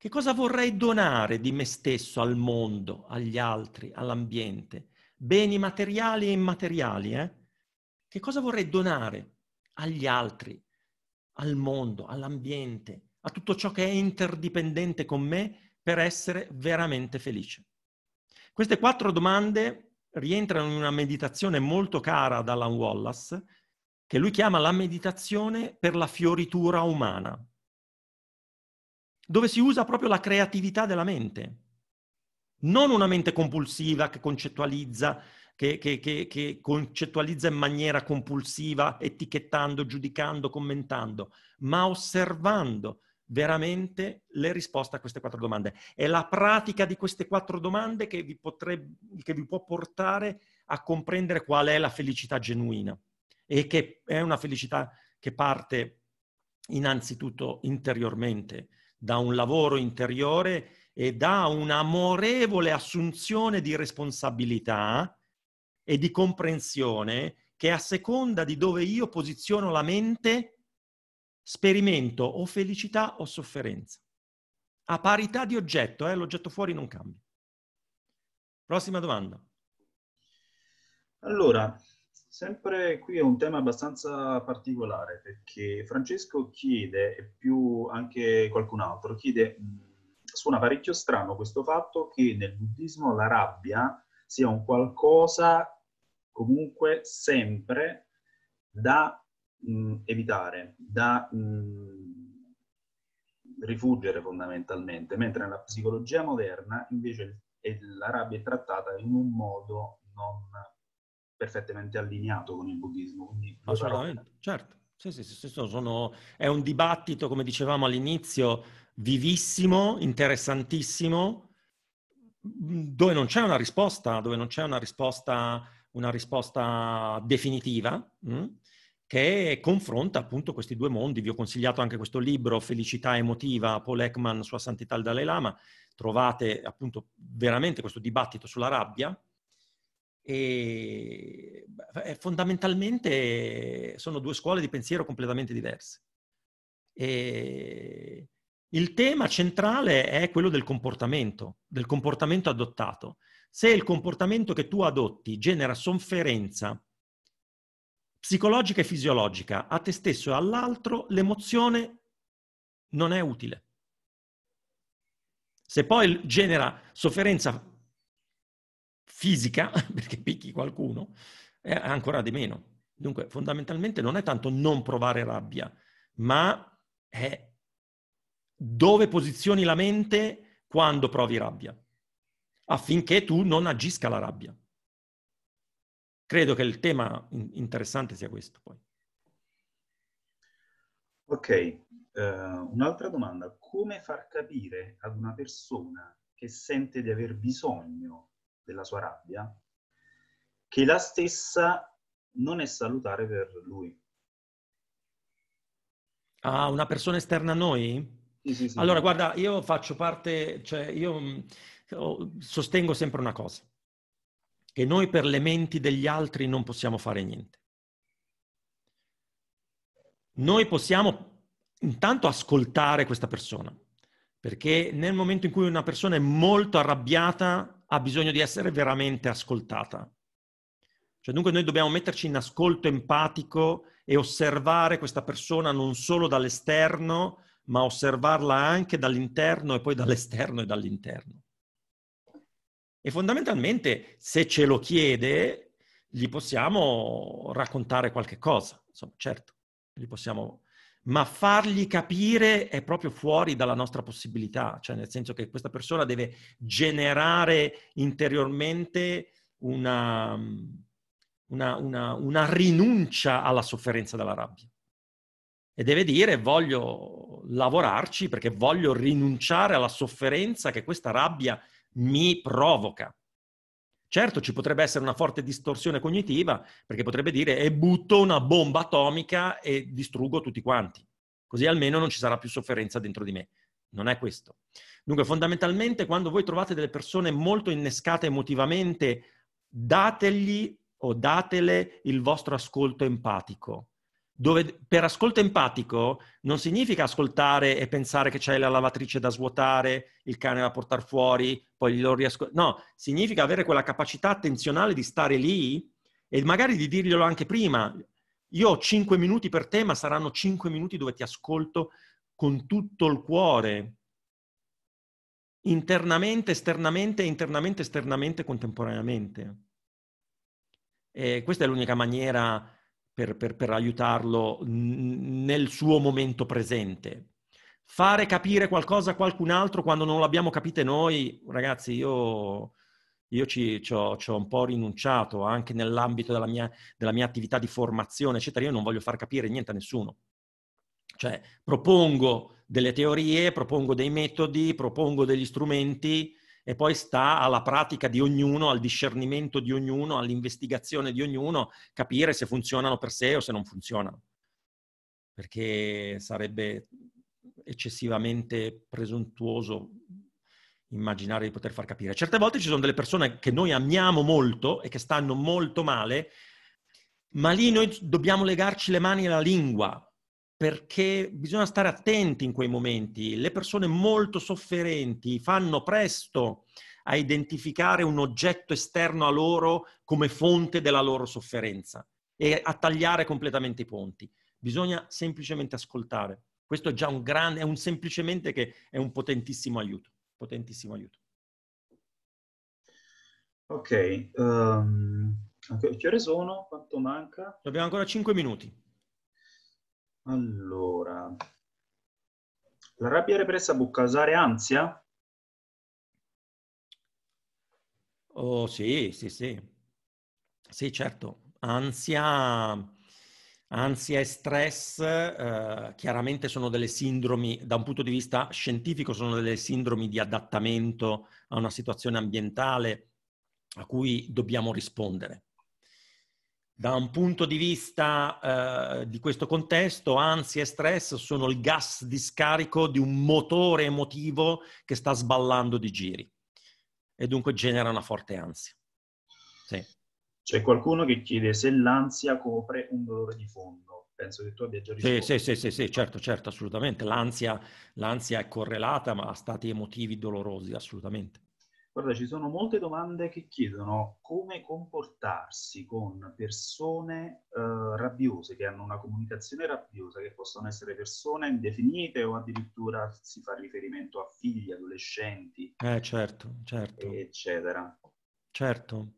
Che cosa vorrei donare di me stesso al mondo, agli altri, all'ambiente? Beni materiali e immateriali, eh? Che cosa vorrei donare agli altri, al mondo, all'ambiente, a tutto ciò che è interdipendente con me per essere veramente felice? Queste quattro domande rientrano in una meditazione molto cara ad Alan Wallace, che lui chiama la meditazione per la fioritura umana dove si usa proprio la creatività della mente. Non una mente compulsiva che concettualizza, che, che, che, che concettualizza in maniera compulsiva, etichettando, giudicando, commentando, ma osservando, veramente le risposte a queste quattro domande. È la pratica di queste quattro domande che vi, potrebbe, che vi, può portare a comprendere qual è la felicità genuina e che è una felicità che parte innanzitutto interiormente, da un lavoro interiore e da un'amorevole assunzione di responsabilità e di comprensione che a seconda di dove io posiziono la mente, sperimento o felicità o sofferenza. A parità di oggetto, eh, l'oggetto fuori non cambia. Prossima domanda. Allora, sempre qui è un tema abbastanza particolare perché Francesco chiede, e più anche qualcun altro, chiede, suona parecchio strano questo fatto che nel buddismo la rabbia sia un qualcosa comunque sempre da mh, evitare, da mh, rifugere fondamentalmente, mentre nella psicologia moderna invece la rabbia è trattata in un modo non perfettamente allineato con il buddismo. Assolutamente, parole. certo. Sì, sì, sì, sono... È un dibattito, come dicevamo all'inizio, vivissimo, interessantissimo, mm, dove non c'è una risposta, dove non c'è una risposta, una risposta definitiva, mh, mm, che confronta appunto questi due mondi. Vi ho consigliato anche questo libro, Felicità emotiva, Paul Ekman, Sua Santità il Dalai Lama. Trovate appunto veramente questo dibattito sulla rabbia, e eh, fondamentalmente sono due scuole di pensiero completamente diverse. E il tema centrale è quello del comportamento, del comportamento adottato. Se il comportamento che tu adotti genera sofferenza psicologica e fisiologica a te stesso e all'altro, l'emozione non è utile. Se poi genera sofferenza fisica, perché picchi qualcuno, è ancora di meno. Dunque, fondamentalmente non è tanto non provare rabbia, ma è dove posizioni la mente quando provi rabbia, affinché tu non agisca la rabbia. Credo che il tema interessante sia questo poi. Ok, uh, un'altra domanda. Come far capire ad una persona che sente di aver bisogno della sua rabbia, che la stessa non è salutare per lui. Ah, una persona esterna a noi? Sì, sì, sì. Allora, guarda, io faccio parte, cioè io mm, sostengo sempre una cosa, che noi per le menti degli altri non possiamo fare niente. Noi possiamo intanto ascoltare questa persona, perché nel momento in cui una persona è molto arrabbiata, ha bisogno di essere veramente ascoltata. Cioè, dunque noi dobbiamo metterci in ascolto empatico e osservare questa persona non solo dall'esterno, ma osservarla anche dall'interno e poi dall'esterno e dall'interno. E fondamentalmente, se ce lo chiede, gli possiamo raccontare qualche cosa, insomma, certo, gli possiamo ma fargli capire è proprio fuori dalla nostra possibilità, cioè nel senso che questa persona deve generare interiormente una, una, una, una rinuncia alla sofferenza della rabbia e deve dire voglio lavorarci perché voglio rinunciare alla sofferenza che questa rabbia mi provoca. Certo ci potrebbe essere una forte distorsione cognitiva perché potrebbe dire e butto una bomba atomica e distruggo tutti quanti, così almeno non ci sarà più sofferenza dentro di me. Non è questo. Dunque fondamentalmente quando voi trovate delle persone molto innescate emotivamente, dategli o datele il vostro ascolto empatico dove per ascolto empatico non significa ascoltare e pensare che c'è la lavatrice da svuotare, il cane da portare fuori, poi lo riascoltare. No, significa avere quella capacità attenzionale di stare lì e magari di dirglielo anche prima. Io ho 5 minuti per te, ma saranno 5 minuti dove ti ascolto con tutto il cuore, internamente, esternamente, internamente, esternamente, contemporaneamente. E questa è l'unica maniera per, per, per aiutarlo n- nel suo momento presente. Fare capire qualcosa a qualcun altro quando non l'abbiamo capite noi, ragazzi, io io ci, ci, ho, ci, ho, un po' rinunciato anche nell'ambito della mia, della mia, attività di formazione, eccetera. Io non voglio far capire niente a nessuno. Cioè, propongo delle teorie, propongo dei metodi, propongo degli strumenti, e poi sta alla pratica di ognuno, al discernimento di ognuno, all'investigazione di ognuno, capire se funzionano per sé o se non funzionano. Perché sarebbe eccessivamente presuntuoso immaginare di poter far capire. Certe volte ci sono delle persone che noi amiamo molto e che stanno molto male, ma lì noi dobbiamo legarci le mani alla lingua perché bisogna stare attenti in quei momenti. Le persone molto sofferenti fanno presto a identificare un oggetto esterno a loro come fonte della loro sofferenza e a tagliare completamente i ponti. Bisogna semplicemente ascoltare. Questo è già un grande, è un semplicemente che è un potentissimo aiuto. Potentissimo aiuto. Ok, um, che ore sono? Quanto manca? Abbiamo ancora 5 minuti. Allora, la rabbia repressa può causare ansia? Oh sì, sì, sì. Sì, certo. Ansia, ansia e stress eh, chiaramente sono delle sindromi, da un punto di vista scientifico, sono delle sindromi di adattamento a una situazione ambientale a cui dobbiamo rispondere. Da un punto di vista eh, di questo contesto, ansia e stress sono il gas di scarico di un motore emotivo che sta sballando di giri e dunque genera una forte ansia. Sì. C'è qualcuno che chiede se l'ansia copre un dolore di fondo. Penso che tu abbia già risposto. Sì, sì, sì, sì certo, certo, assolutamente. L'ansia, l'ansia è correlata ma a stati emotivi dolorosi, assolutamente. Guarda, ci sono molte domande che chiedono come comportarsi con persone eh, rabbiose, che hanno una comunicazione rabbiosa, che possono essere persone indefinite o addirittura si fa riferimento a figli, adolescenti. Eh, certo, certo. Eccetera. Certo.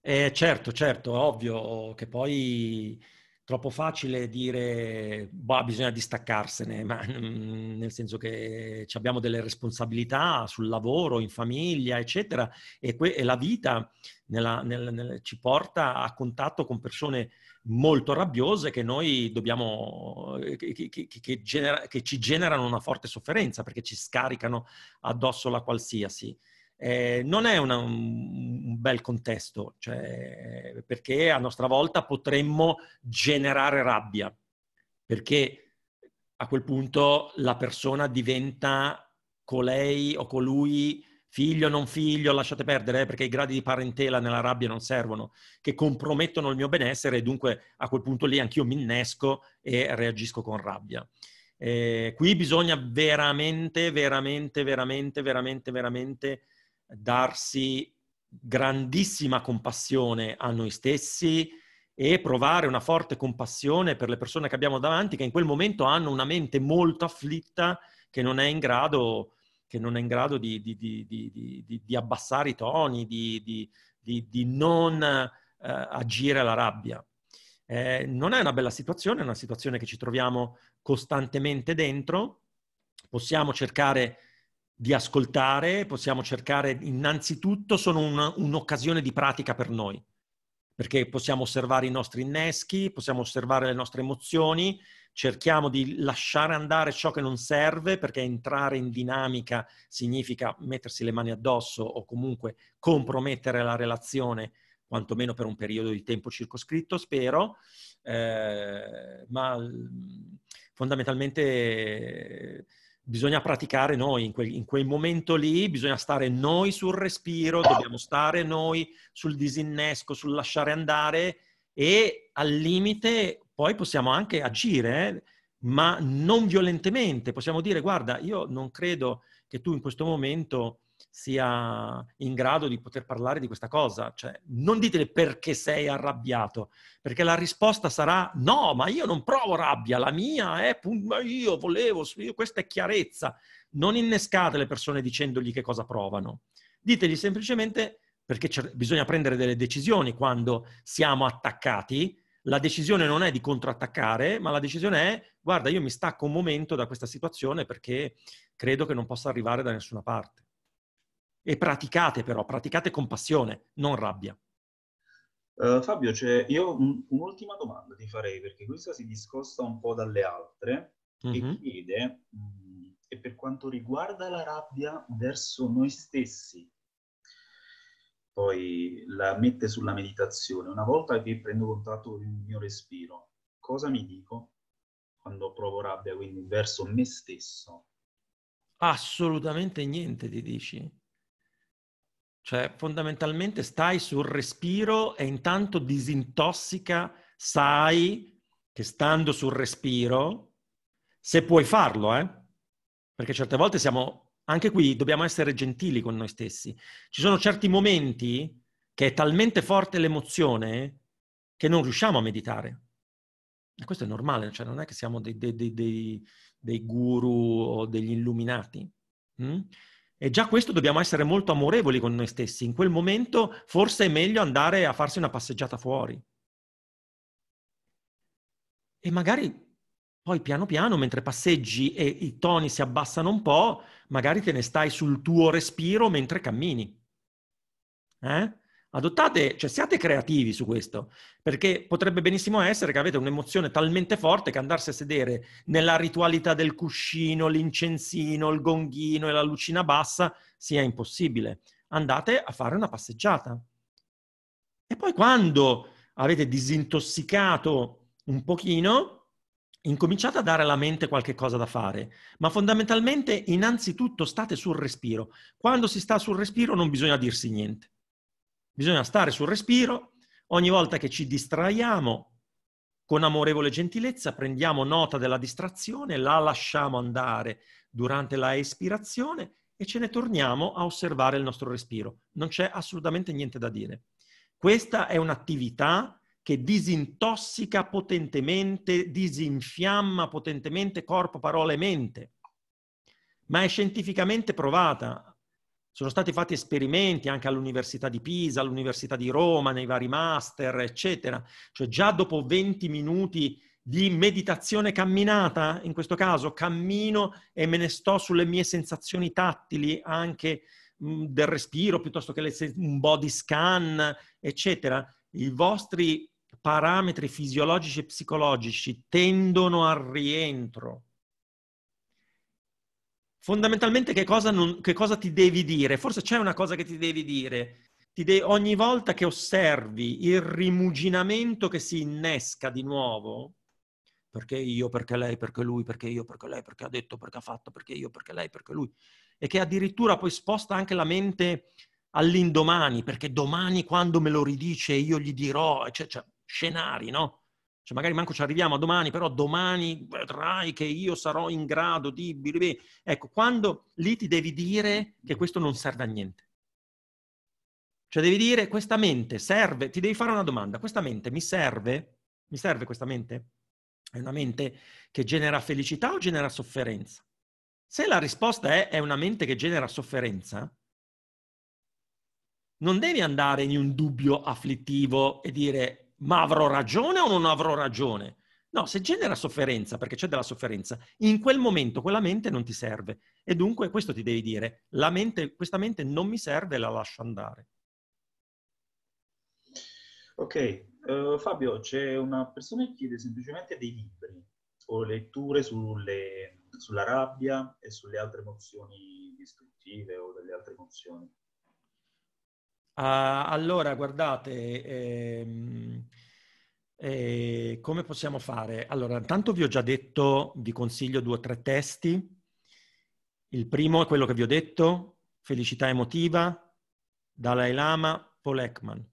Eh, certo, certo, ovvio che poi troppo facile dire bah, bisogna distaccarsene, ma mm, nel senso che abbiamo delle responsabilità sul lavoro, in famiglia, eccetera, e, que- e la vita nella, nel, nel, ci porta a contatto con persone molto rabbiose che noi dobbiamo, eh, che, che, che, genera, che ci generano una forte sofferenza perché ci scaricano addosso la qualsiasi eh, non è una, un, bel contesto, cioè, perché a nostra volta potremmo generare rabbia, perché a quel punto la persona diventa colei o colui, figlio o non figlio, lasciate perdere, eh, perché i gradi di parentela nella rabbia non servono, che compromettono il mio benessere e dunque a quel punto lì anch'io mi innesco e reagisco con rabbia. Eh, qui bisogna veramente, veramente, veramente, veramente, veramente darsi grandissima compassione a noi stessi e provare una forte compassione per le persone che abbiamo davanti che in quel momento hanno una mente molto afflitta che non è in grado, che non è in grado di, di, di, di, abbassare i toni, di, non eh, agire alla rabbia. Eh, non è una bella situazione, è una situazione che ci troviamo costantemente dentro. Possiamo cercare di ascoltare, possiamo cercare innanzitutto, sono una, un'occasione di pratica per noi, perché possiamo osservare i nostri inneschi, possiamo osservare le nostre emozioni, cerchiamo di lasciare andare ciò che non serve, perché entrare in dinamica significa mettersi le mani addosso o comunque compromettere la relazione, quantomeno per un periodo di tempo circoscritto, spero, eh, ma mm, fondamentalmente Eh, bisogna praticare noi in quel, in quel, momento lì, bisogna stare noi sul respiro, dobbiamo stare noi sul disinnesco, sul lasciare andare e al limite poi possiamo anche agire, eh? ma non violentemente. Possiamo dire guarda, io non credo che tu in questo momento sia in grado di poter parlare di questa cosa. Cioè, non ditele perché sei arrabbiato, perché la risposta sarà no, ma io non provo rabbia, la mia è ma io volevo, io, questa è chiarezza. Non innescate le persone dicendogli che cosa provano. Ditegli semplicemente perché bisogna prendere delle decisioni quando siamo attaccati. La decisione non è di controattaccare, ma la decisione è guarda, io mi stacco un momento da questa situazione perché credo che non possa arrivare da nessuna parte. E praticate però, praticate con passione, non rabbia. Uh, Fabio, io un, un'ultima domanda ti farei, perché questa si discosta un po' dalle altre mm-hmm. e mhm. chiede, mh, mm, e per quanto riguarda la rabbia verso noi stessi, poi la mette sulla meditazione, una volta che prendo contatto con il mio respiro, cosa mi dico quando provo rabbia, quindi verso me stesso? Assolutamente niente, ti dici. Cioè, fondamentalmente stai sul respiro e intanto disintossica, sai che stando sul respiro, se puoi farlo, eh? perché certe volte siamo, anche qui dobbiamo essere gentili con noi stessi. Ci sono certi momenti che è talmente forte l'emozione che non riusciamo a meditare. E questo è normale, cioè non è che siamo dei, dei, dei, dei guru o degli illuminati. Mm? E già questo dobbiamo essere molto amorevoli con noi stessi. In quel momento forse è meglio andare a farsi una passeggiata fuori. E magari poi piano piano, mentre passeggi e i toni si abbassano un po', magari te ne stai sul tuo respiro mentre cammini. Eh? adottate, cioè siate creativi su questo, perché potrebbe benissimo essere che avete un'emozione talmente forte che andarsi a sedere nella ritualità del cuscino, l'incensino, il gonghino e la lucina bassa sia impossibile. Andate a fare una passeggiata. E poi quando avete disintossicato un pochino, incominciate a dare alla mente qualche cosa da fare, ma fondamentalmente innanzitutto state sul respiro. Quando si sta sul respiro non bisogna dirsi niente Bisogna stare sul respiro, ogni volta che ci distraiamo, con amorevole gentilezza prendiamo nota della distrazione, la lasciamo andare durante la espirazione e ce ne torniamo a osservare il nostro respiro. Non c'è assolutamente niente da dire. Questa è un'attività che disintossica potentemente, disinfiamma potentemente corpo, parola e mente, ma è scientificamente provata. Sono stati fatti esperimenti anche all'Università di Pisa, all'Università di Roma, nei vari master, eccetera. Cioè già dopo 20 minuti di meditazione camminata, in questo caso cammino e me ne sto sulle mie sensazioni tattili, anche mm, del respiro, piuttosto che un body scan, eccetera. I vostri parametri fisiologici e psicologici tendono al rientro fondamentalmente che cosa, non, che cosa, ti devi dire? Forse c'è una cosa che ti devi dire. Ti de- ogni volta che osservi il rimuginamento che si innesca di nuovo, perché io, perché lei, perché lui, perché io, perché lei, perché ha detto, perché ha fatto, perché io, perché lei, perché lui, e che addirittura poi sposta anche la mente all'indomani, perché domani quando me lo ridice io gli dirò, cioè, cioè scenari, no? Cioè, magari manco ci arriviamo a domani, però domani vedrai che io sarò in grado di... Ecco, quando lì ti devi dire che questo non serve a niente. Cioè devi dire, questa mente serve, ti devi fare una domanda, questa mente mi serve? Mi serve questa mente? È una mente che genera felicità o genera sofferenza? Se la risposta è, è una mente che genera sofferenza, non devi andare in un dubbio afflittivo e dire ma avrò ragione o non avrò ragione? No, se genera sofferenza, perché c'è della sofferenza, in quel momento quella mente non ti serve. E dunque questo ti devi dire, mente, questa mente non mi serve, la lascio andare. Ok, uh, Fabio, c'è una persona che chiede semplicemente dei libri o letture sulle, sulla rabbia e sulle altre emozioni distruttive o delle altre emozioni. Ah, allora, guardate, ehm, eh, come possiamo fare? Allora, intanto vi ho già detto, vi consiglio due o tre testi. Il primo è quello che vi ho detto, Felicità emotiva, Dalai Lama, Paul Ekman.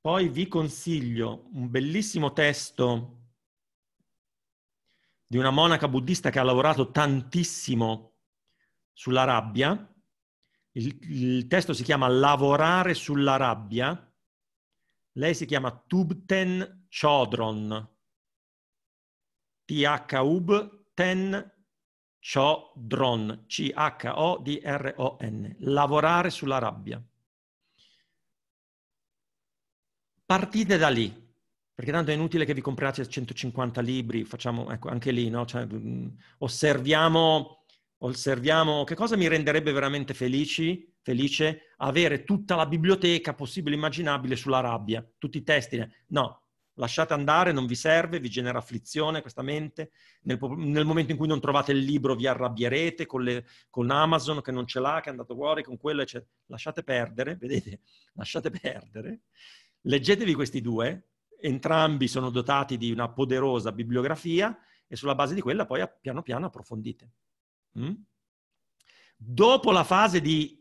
Poi vi consiglio un bellissimo testo di una monaca buddista che ha lavorato tantissimo sulla rabbia, il, il testo si chiama Lavorare sulla rabbia. Lei si chiama Tubten Chodron. T-H-U-B-Ten t Chodron. C-H-O-D-R-O-N. Lavorare sulla rabbia. Partite da lì, perché tanto è inutile che vi compriate 150 libri, facciamo, ecco, anche lì, no? cioè, mm, osserviamo osserviamo che cosa mi renderebbe veramente felici, felice avere tutta la biblioteca possibile e immaginabile sulla rabbia, tutti i testi. No, lasciate andare, non vi serve, vi genera afflizione questa mente. Nel, nel momento in cui non trovate il libro vi arrabbierete con, le, con, Amazon che non ce l'ha, che è andato fuori, con quello, eccetera. Lasciate perdere, vedete, lasciate perdere. Leggetevi questi due, entrambi sono dotati di una poderosa bibliografia e sulla base di quella poi piano piano approfondite. Mm? Dopo la fase di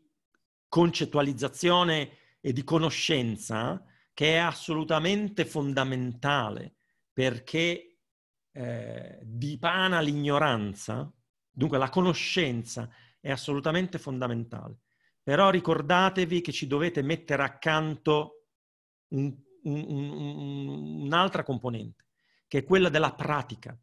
concettualizzazione e di conoscenza, che è assolutamente fondamentale perché eh, dipana l'ignoranza, dunque la conoscenza è assolutamente fondamentale. Però ricordatevi che ci dovete mettere accanto un, un, un, un'altra componente, che è quella della pratica.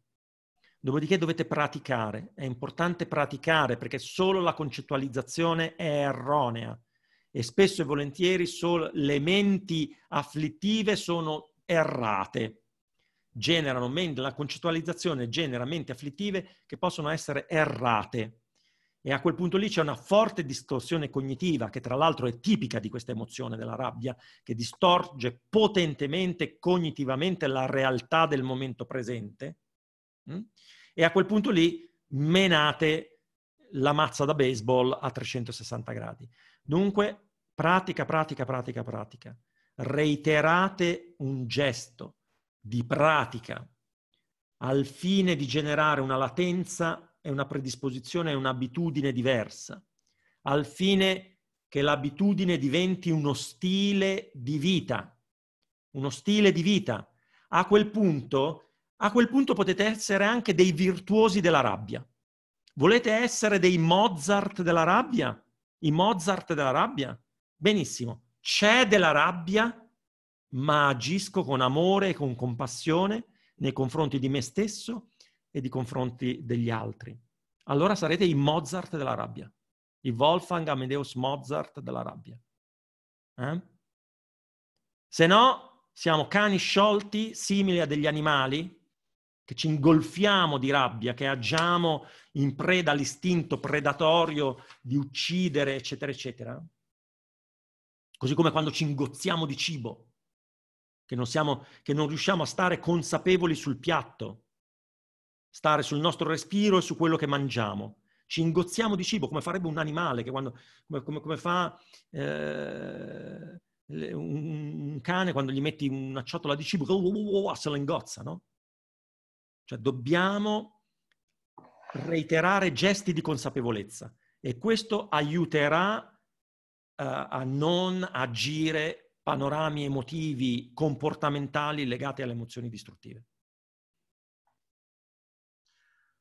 Dopodiché dovete praticare, è importante praticare perché solo la concettualizzazione è erronea e spesso e volentieri solo le menti afflittive sono errate. Generano, la concettualizzazione genera menti afflittive che possono essere errate. E a quel punto lì c'è una forte distorsione cognitiva, che tra l'altro è tipica di questa emozione della rabbia, che distorge potentemente cognitivamente la realtà del momento presente Mm? E a quel punto lì menate la mazza da baseball a 360 gradi. Dunque, pratica, pratica, pratica, pratica. Reiterate un gesto di pratica al fine di generare una latenza e una predisposizione e un'abitudine diversa, al fine che l'abitudine diventi uno stile di vita, uno stile di vita. A quel punto a quel punto potete essere anche dei virtuosi della rabbia. Volete essere dei Mozart della rabbia? I Mozart della rabbia? Benissimo, c'è della rabbia, ma agisco con amore e con compassione nei confronti di me stesso e nei confronti degli altri. Allora sarete i Mozart della rabbia, i Wolfgang Amadeus Mozart della rabbia. Eh? Se no, siamo cani sciolti simili a degli animali che ci ingolfiamo di rabbia, che agiamo in preda all'istinto predatorio di uccidere, eccetera, eccetera. Così come quando ci ingozziamo di cibo, che non, siamo, che non riusciamo a stare consapevoli sul piatto, stare sul nostro respiro e su quello che mangiamo. Ci ingozziamo di cibo, come farebbe un animale, quando, come, come, come, fa eh, un, cane quando gli metti una ciotola di cibo, se lo ingozza, no? Cioè dobbiamo reiterare gesti di consapevolezza e questo aiuterà uh, a non agire panorami emotivi, comportamentali legati alle emozioni distruttive.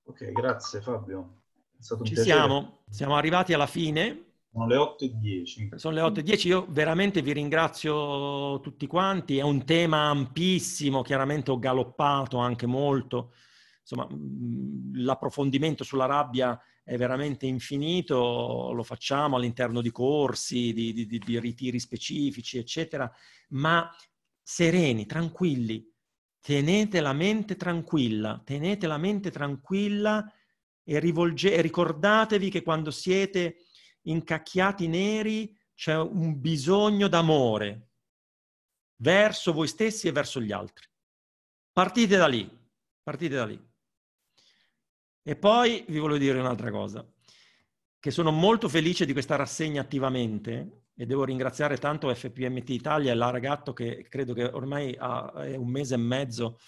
Ok, grazie Fabio. È stato Ci siamo, siamo arrivati alla fine. Sono le 8.10. Sono le 8.10, io veramente vi ringrazio tutti quanti, è un tema ampissimo, chiaramente ho galoppato anche molto, insomma mm, l'approfondimento sulla rabbia è veramente infinito, lo facciamo all'interno di corsi, di, di, di, di ritiri specifici, eccetera, ma sereni, tranquilli, tenete la mente tranquilla, tenete la mente tranquilla e, rivolge- e ricordatevi che quando siete incacchiati neri, c'è un bisogno d'amore verso voi stessi e verso gli altri. Partite da lì, partite da lì. E poi vi voglio dire un'altra cosa, che sono molto felice di questa rassegna attivamente e devo ringraziare tanto FPMT Italia e la ragazzo che credo che ormai ha, è un mese e mezzo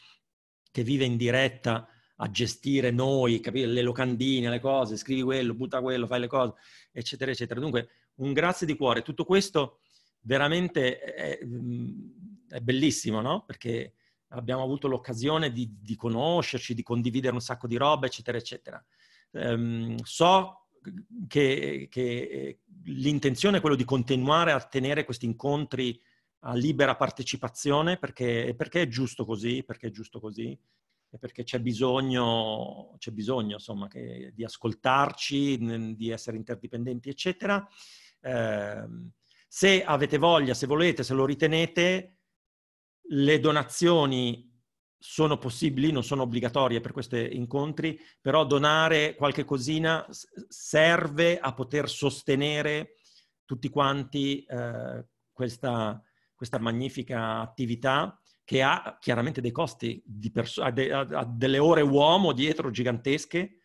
che vive in diretta a gestire noi, capire le locandine, le cose, scrivi quello, butta quello, fai le cose, eccetera, eccetera. Dunque, un grazie di cuore. Tutto questo veramente è, è bellissimo, no? Perché abbiamo avuto l'occasione di, di, conoscerci, di condividere un sacco di roba, eccetera, eccetera. Ehm, so che, che l'intenzione è quella di continuare a tenere questi incontri a libera partecipazione perché, perché è giusto così, perché è giusto così è perché c'è bisogno, c'è bisogno insomma, che, di ascoltarci, di essere interdipendenti, eccetera. Eh, se avete voglia, se volete, se lo ritenete, le donazioni sono possibili, non sono obbligatorie per questi incontri, però donare qualche cosina serve a poter sostenere tutti quanti eh, questa, questa magnifica attività che ha chiaramente dei costi di perso- ha, de- ha delle ore uomo dietro gigantesche,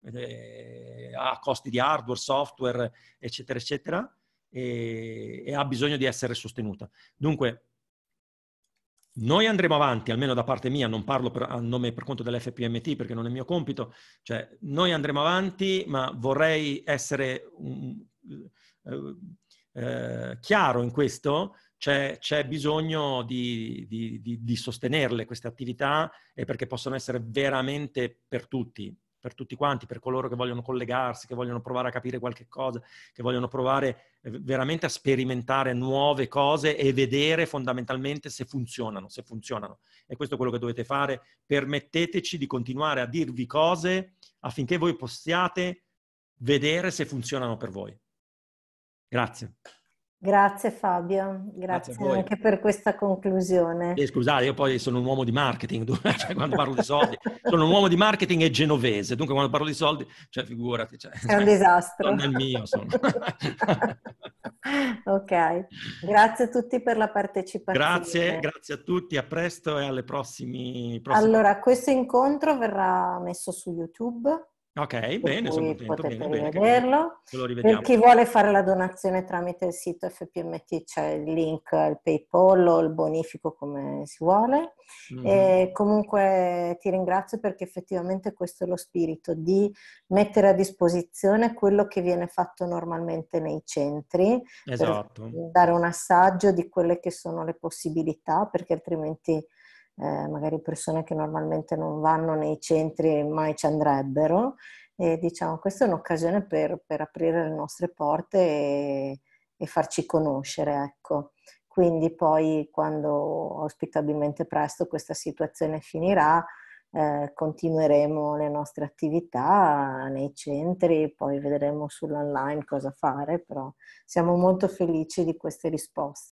eh, ha costi di hardware, software, eccetera, eccetera, e, e ha bisogno di essere sostenuta. Dunque, noi andremo avanti, almeno da parte mia, non parlo per, a nome per conto dell'FPMT perché non è mio compito, cioè noi andremo avanti, ma vorrei essere um, eh, eh, chiaro in questo c'è, c'è bisogno di, di, di, di, sostenerle queste attività e perché possono essere veramente per tutti, per tutti quanti, per coloro che vogliono collegarsi, che vogliono provare a capire qualche cosa, che vogliono provare eh, veramente a sperimentare nuove cose e vedere fondamentalmente se funzionano, se funzionano. E questo è quello che dovete fare. Permetteteci di continuare a dirvi cose affinché voi possiate vedere se funzionano per voi. Grazie. Grazie Fabio, grazie, grazie anche per questa conclusione. Eh, scusate, io poi sono un uomo di marketing, cioè quando parlo di soldi, sono un uomo di marketing e genovese, dunque quando parlo di soldi, cioè figurati. Cioè, È un disastro. Non è il mio, sono. ok, grazie a tutti per la partecipazione. Grazie, grazie a tutti, a presto e alle prossime. Allora, questo incontro verrà messo su YouTube Ok, bene, sono contento. Bene, bene, vederlo. Per chi vuole fare la donazione tramite il sito FPMT c'è il link al PayPal o il bonifico come si vuole. Mm. comunque ti ringrazio perché effettivamente questo è lo spirito di mettere a disposizione quello che viene fatto normalmente nei centri. Esatto. dare un assaggio di quelle che sono le possibilità perché altrimenti eh, magari persone che normalmente non vanno nei centri e mai ci andrebbero. E diciamo, questa è un'occasione per, per aprire le nostre porte e, e farci conoscere, ecco. Quindi poi quando auspicabilmente presto questa situazione finirà, eh, continueremo le nostre attività nei centri, poi vedremo sull'online cosa fare, però siamo molto felici di queste risposte.